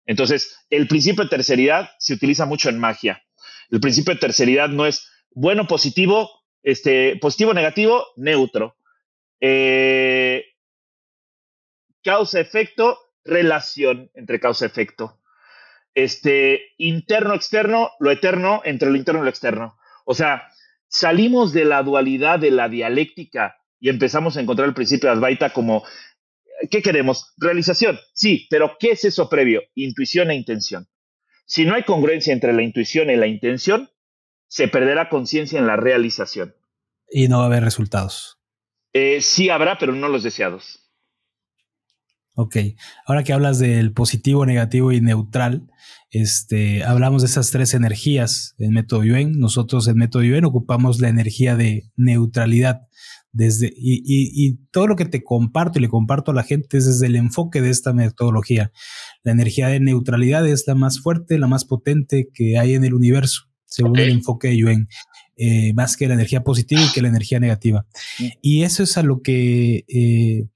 Entonces, el principio de terceridad se utiliza mucho en magia. El principio de terceridad no es bueno positivo, este, positivo, negativo, neutro. Eh, causa-efecto, relación entre causa-efecto. Este, interno-externo, lo eterno entre lo interno y lo externo. O sea, salimos de la dualidad, de la dialéctica y empezamos a encontrar el principio de Advaita como, ¿qué queremos? Realización, sí, pero ¿qué es eso previo? Intuición e intención. Si no hay congruencia entre la intuición y la intención, se perderá conciencia en la realización. Y no va a haber resultados. Eh, sí habrá, pero no los deseados. Ok, ahora que hablas del positivo, negativo y neutral, este, hablamos de esas tres energías en Método Yuen. Nosotros en Método Yuen ocupamos la energía de neutralidad. Desde, y, todo lo que te comparto y le comparto a la gente es desde el enfoque de esta metodología. La energía de neutralidad es la más fuerte, la más potente que hay en el universo según el enfoque de Yuen, eh, más que la energía positiva y que la energía negativa. Mm. Y eso es a lo que eh,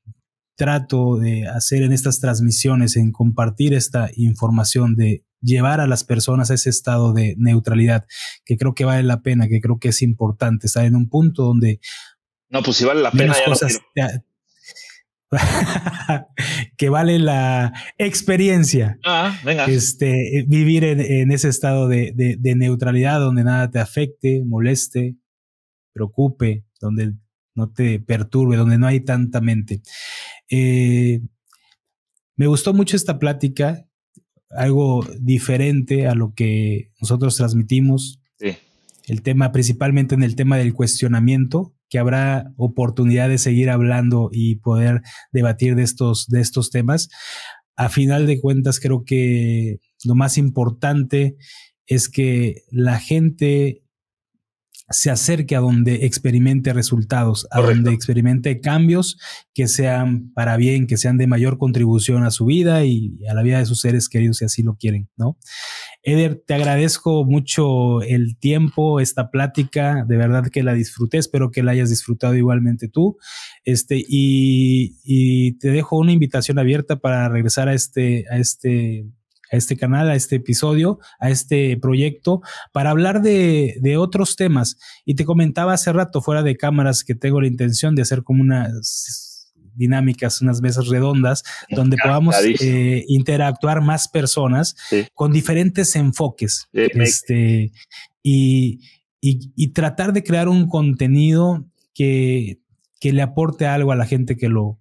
trato de hacer en estas transmisiones, en compartir esta información, de llevar a las personas a ese estado de neutralidad, que creo que vale la pena, que creo que es importante estar en un punto donde... No, pues si vale la pena... que vale la experiencia. Ah, este, eh, vivir en, ese estado de, neutralidad donde nada te afecte, moleste, preocupe, donde no te perturbe, donde no hay tanta mente. Eh, me gustó mucho esta plática, algo diferente a lo que nosotros transmitimos. El tema, principalmente en el tema del cuestionamiento, que habrá oportunidad de seguir hablando y poder debatir de estos, de estos temas. A final de cuentas, creo que lo más importante es que la gente se acerque a donde experimente resultados, a donde experimente cambios que sean para bien, que sean de mayor contribución a su vida y a la vida de sus seres queridos, si así lo quieren, ¿no? Eder, te agradezco mucho el tiempo, esta plática, de verdad que la disfruté, espero que la hayas disfrutado igualmente tú, este, y, y te dejo una invitación abierta para regresar a este, a este a este canal, a este episodio, a este proyecto, para hablar de, otros temas. Y te comentaba hace rato, fuera de cámaras, que tengo la intención de hacer como unas dinámicas, unas mesas redondas, donde podamos eh, interactuar más personas con diferentes enfoques. Eh, este, y, tratar de crear un contenido que le aporte algo a la gente que lo,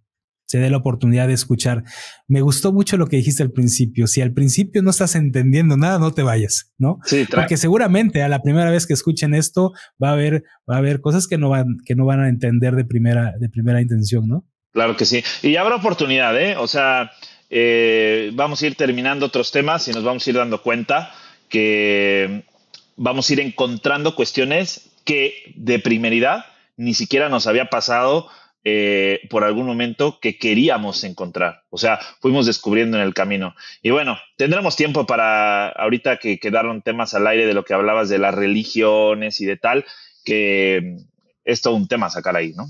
se dé la oportunidad de escuchar. Me gustó mucho lo que dijiste al principio. Si al principio no estás entendiendo nada, no te vayas, ¿no? Sí, Porque seguramente a la primera vez que escuchen esto va a haber, va a haber cosas que no van, que no van a entender de primera, de primera intención, ¿no? Claro que sí. Y habrá oportunidad, ¿eh? O sea, eh, vamos a ir terminando otros temas y nos vamos a ir dando cuenta que vamos a ir encontrando cuestiones que de primeridad ni siquiera nos había pasado eh, por algún momento que queríamos encontrar. O sea, fuimos descubriendo en el camino. Y bueno, tendremos tiempo para ahorita que quedaron temas al aire de lo que hablabas de las religiones y de tal, que mm, es todo un tema sacar ahí, ¿no?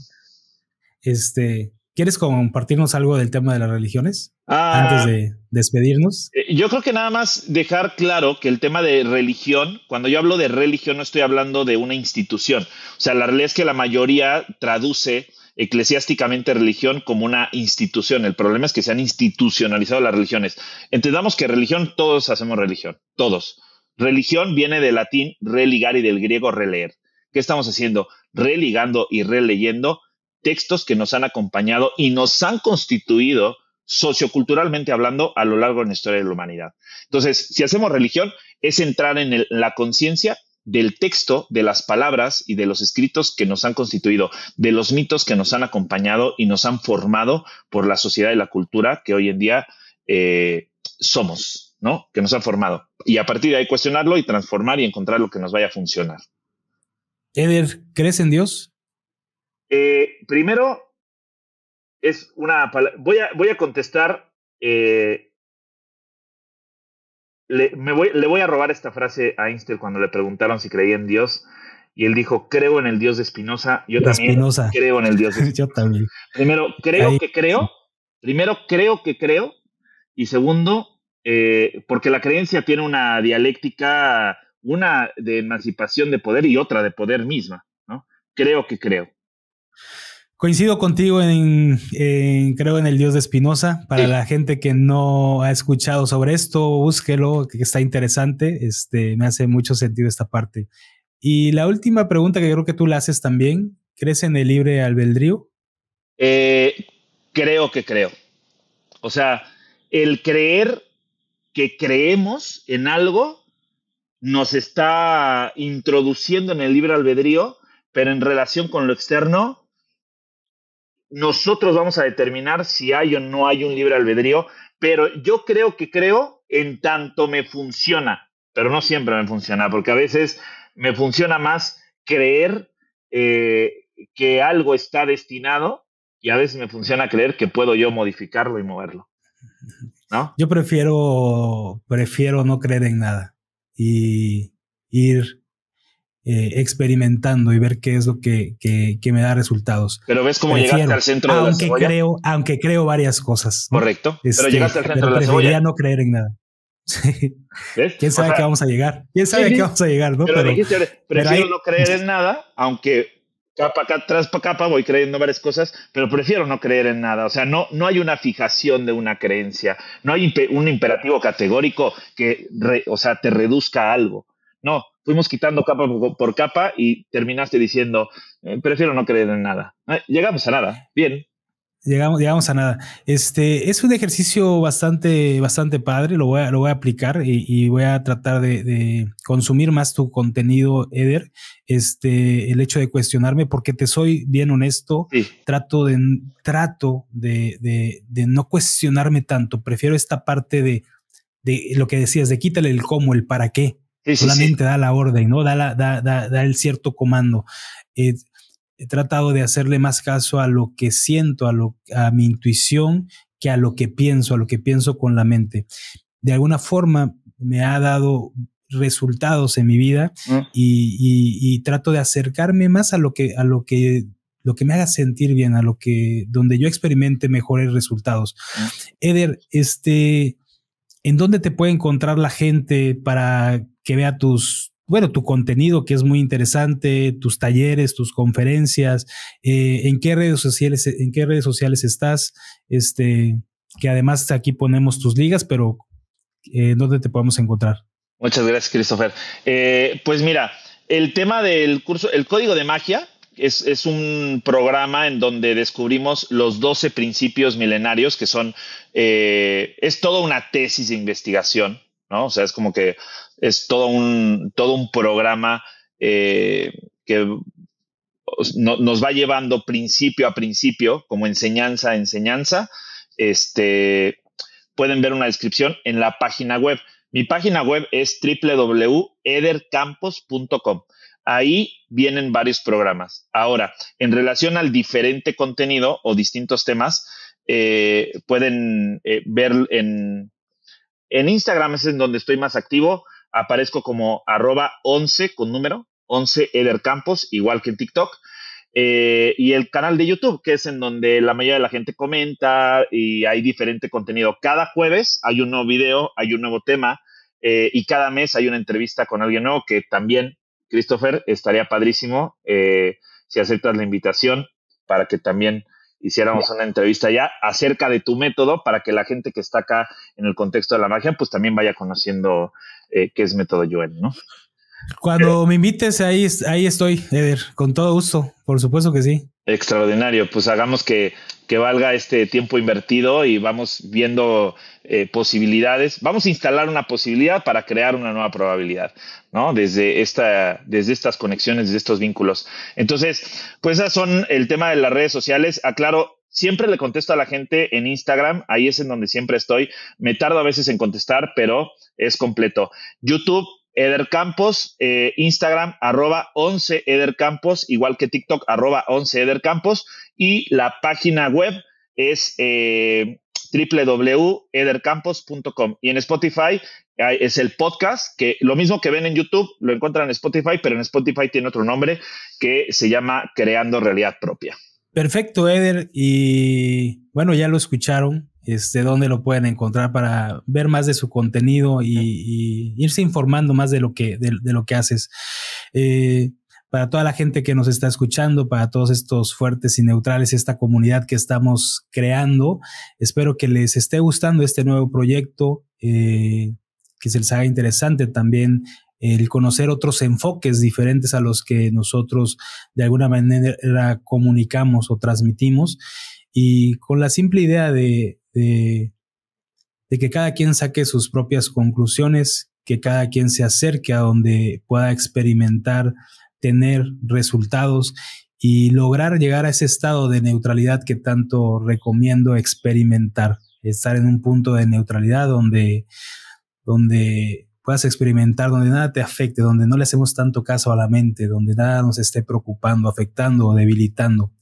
Este, ¿quieres compartirnos algo del tema de las religiones? Ah. antes de despedirnos. Eh, yo creo que nada más dejar claro que el tema de religión, cuando yo hablo de religión, no estoy hablando de una institución. O sea, la realidad es que la mayoría traduce eclesiásticamente religión como una institución. El problema es que se han institucionalizado las religiones. Entendamos que religión, todos hacemos religión, todos. Religión viene del latín religar y del griego releer. ¿Qué estamos haciendo? Religando y releyendo textos que nos han acompañado y nos han constituido socioculturalmente hablando a lo largo de la historia de la humanidad. Entonces, si hacemos religión, es entrar en la conciencia del texto, de las palabras y de los escritos que nos han constituido, de los mitos que nos han acompañado y nos han formado por la sociedad y la cultura que hoy en día eh, somos, ¿no? Que nos han formado. Y a partir de ahí cuestionarlo y transformar y encontrar lo que nos vaya a funcionar. Eder, ¿crees en Dios? Eh, primero, es una voy a, voy a contestar eh, le, voy, le voy a robar esta frase a Einstein cuando le preguntaron si creía en Dios. Y él dijo, creo en el Dios de Espinosa. Yo también creo en el Dios de Yo también. Primero, creo que creo. Primero, creo que creo. Y segundo, eh, porque la creencia tiene una dialéctica, una de emancipación de poder y otra de poder misma. ¿no? Creo que creo. Coincido contigo en, creo en el Dios de Espinosa. Para la gente que no ha escuchado sobre esto, búsquelo, que está interesante. Este, me hace mucho sentido esta parte. Y la última pregunta que creo que tú la haces también, ¿crees en el libre albedrío? Eh, creo que creo. O sea, el creer que creemos en algo nos está introduciendo en el libre albedrío, pero en relación con lo externo, nosotros vamos a determinar si hay o no hay un libre albedrío, pero yo creo que creo en tanto me funciona, pero no siempre me funciona, porque a veces me funciona más creer eh, que algo está destinado y a veces me funciona creer que puedo yo modificarlo y moverlo. ¿No? Yo prefiero, prefiero no creer en nada y ir eh, experimentando y ver qué es lo que, me da resultados. Pero ves cómo al centro de la Creo, aunque creo varias cosas. Correcto. pero este, llegaste al centro de la cebolla. no creer en nada. ¿Quién sabe que vamos a llegar? ¿Quién sabe vamos a llegar? prefiero no creer en nada, aunque capa tras capa voy creyendo varias cosas, pero prefiero no creer en nada. O sea, no, no hay una fijación de una creencia, no hay un imperativo categórico que, o sea, te reduzca algo. No, fuimos quitando capa por capa y terminaste diciendo, eh, prefiero no creer en nada. Ah, llegamos a nada, bien. Llegamos, llegamos a nada. Este es un ejercicio bastante, bastante padre. Lo voy a, lo voy a aplicar y, voy a tratar de, consumir más tu contenido, Eder. Este, el hecho de cuestionarme, porque te soy bien honesto. Trato de, trato de, de, no cuestionarme tanto. Prefiero esta parte de, de lo que decías, de quítale el cómo, el para qué. Solamente da la orden, ¿no? Da, el cierto comando. Eh, he tratado de hacerle más caso a lo que siento, a, mi intuición, que a lo que pienso, a lo que pienso con la mente. De alguna forma me ha dado resultados en mi vida mm. y, trato de acercarme más a lo que me haga sentir bien, a lo que donde yo experimente mejores resultados. Mm. Eder, este, ¿en dónde te puede encontrar la gente para que vea tus, bueno, tu contenido que es muy interesante, tus talleres, tus conferencias, eh, en qué redes sociales, en qué redes sociales estás, este, que además aquí ponemos tus ligas, pero eh, ¿dónde te podemos encontrar? Muchas gracias, Christopher. Eh, pues mira, el tema del curso, el código de magia, es, un programa en donde descubrimos los 12 principios milenarios que son, eh, es toda una tesis de investigación, ¿no? O sea, es como que es todo un, todo un programa eh, que nos va llevando principio a principio, como enseñanza a enseñanza. Este, pueden ver una descripción en la página web. Mi página web es www.edercampos.com. Ahí vienen varios programas. Ahora, en relación al diferente contenido o distintos temas, eh, pueden eh, ver en, en Instagram, es en donde estoy más activo aparezco como arroba 11 con número, 11 Eder Campos, igual que en TikTok. Eh, y el canal de YouTube, que es en donde la mayoría de la gente comenta y hay diferente contenido. Cada jueves hay un nuevo video, hay un nuevo tema eh, y cada mes hay una entrevista con alguien nuevo que también, Christopher, estaría padrísimo eh, si aceptas la invitación para que también hiciéramos una entrevista ya acerca de tu método para que la gente que está acá en el contexto de la magia pues también vaya conociendo eh, que es Método Joel, ¿no? Cuando eh, me invites, ahí, ahí estoy, Eder, con todo gusto, por supuesto que sí. Extraordinario, pues hagamos que, valga este tiempo invertido y vamos viendo eh, posibilidades. Vamos a instalar una posibilidad para crear una nueva probabilidad, ¿no? Desde, esta, desde estas conexiones, desde estos vínculos. Entonces, pues esas son el tema de las redes sociales. Aclaro, Siempre le contesto a la gente en Instagram, ahí es en donde siempre estoy. Me tardo a veces en contestar, pero es completo. YouTube, Eder Campos, eh, Instagram, arroba 11 Eder Campos, igual que TikTok, arroba 11 Eder Campos. Y la página web es eh, www.edercampos.com. Y en Spotify es el podcast, que lo mismo que ven en YouTube, lo encuentran en Spotify, pero en Spotify tiene otro nombre que se llama Creando Realidad Propia. Perfecto, Eder. Y bueno, ya lo escucharon. Este, dónde lo pueden encontrar para ver más de su contenido y, irse informando más de lo que, de, lo que haces. Eh, para toda la gente que nos está escuchando, para todos estos fuertes y neutrales, esta comunidad que estamos creando, espero que les esté gustando este nuevo proyecto. Eh, que se les haga interesante también el conocer otros enfoques diferentes a los que nosotros de alguna manera comunicamos o transmitimos y con la simple idea de, de, que cada quien saque sus propias conclusiones, que cada quien se acerque a donde pueda experimentar, tener resultados y lograr llegar a ese estado de neutralidad que tanto recomiendo experimentar, estar en un punto de neutralidad donde, donde vas a experimentar, donde nada te afecte, donde no le hacemos tanto caso a la mente, donde nada nos esté preocupando, afectando o debilitando.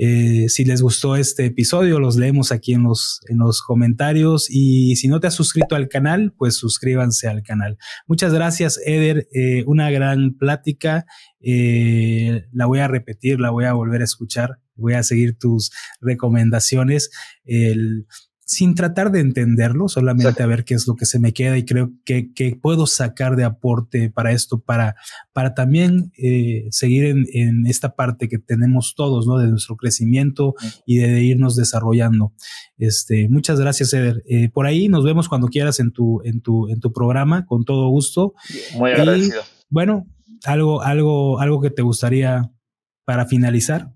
Eh, si les gustó este episodio, los leemos aquí en los, en los comentarios. Y si no te has suscrito al canal, pues suscríbanse al canal. Muchas gracias, Eder. Eh, una gran plática. Eh, la voy a repetir, la voy a volver a escuchar. Voy a seguir tus recomendaciones. El, sin tratar de entenderlo, solamente a ver qué es lo que se me queda y creo que, puedo sacar de aporte para esto, para, para también eh, seguir en, esta parte que tenemos todos, ¿no? De nuestro crecimiento y de, irnos desarrollando. Este, muchas gracias, Eder. Eh, por ahí nos vemos cuando quieras en tu, en tu, en tu programa, con todo gusto. Muy agradecido. bueno, algo, algo, algo que te gustaría para finalizar.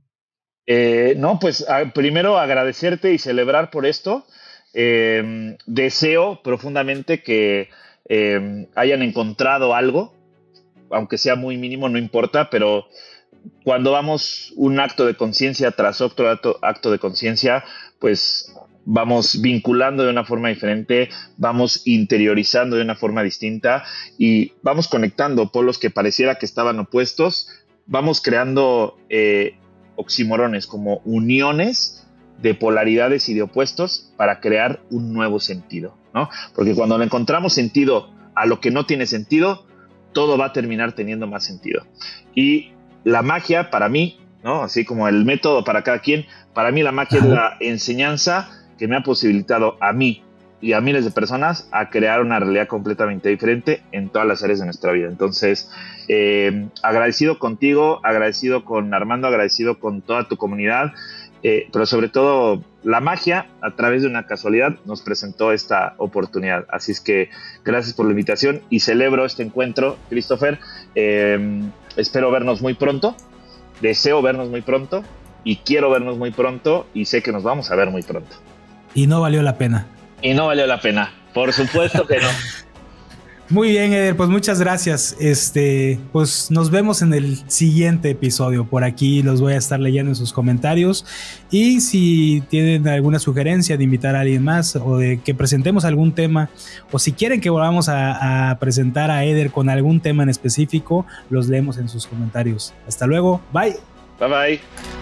Eh, no, pues primero agradecerte y celebrar por esto. Em, deseo profundamente que em, hayan encontrado algo, aunque sea muy mínimo, no importa, pero cuando vamos un acto de conciencia tras otro acto, de conciencia, pues vamos vinculando de una forma diferente, vamos interiorizando de una forma distinta y vamos conectando polos que pareciera que estaban opuestos, vamos creando eh, oximorones como uniones de polaridades y de opuestos para crear un nuevo sentido, ¿no? Porque cuando le encontramos sentido a lo que no tiene sentido, todo va a terminar teniendo más sentido. Y la magia, para mí, ¿no? Así como el método para cada quien, para mí la magia es la enseñanza que me ha posibilitado a mí y a miles de personas a crear una realidad completamente diferente en todas las áreas de nuestra vida. Entonces, eh, agradecido contigo, agradecido con Armando, agradecido con toda tu comunidad. Eh, pero sobre todo la magia a través de una casualidad nos presentó esta oportunidad. Así es que gracias por la invitación y celebro este encuentro, Christopher. Eh, espero vernos muy pronto, deseo vernos muy pronto y quiero vernos muy pronto y sé que nos vamos a ver muy pronto. Y no valió la pena. Y no valió la pena, por supuesto que no. Muy bien, Eder, pues muchas gracias. Este, pues nos vemos en el siguiente episodio. Por aquí los voy a estar leyendo en sus comentarios. Y si tienen alguna sugerencia de invitar a alguien más o de que presentemos algún tema, o si quieren que volvamos a, a presentar a Eder con algún tema en específico, los leemos en sus comentarios. Hasta luego, bye. Bye bye.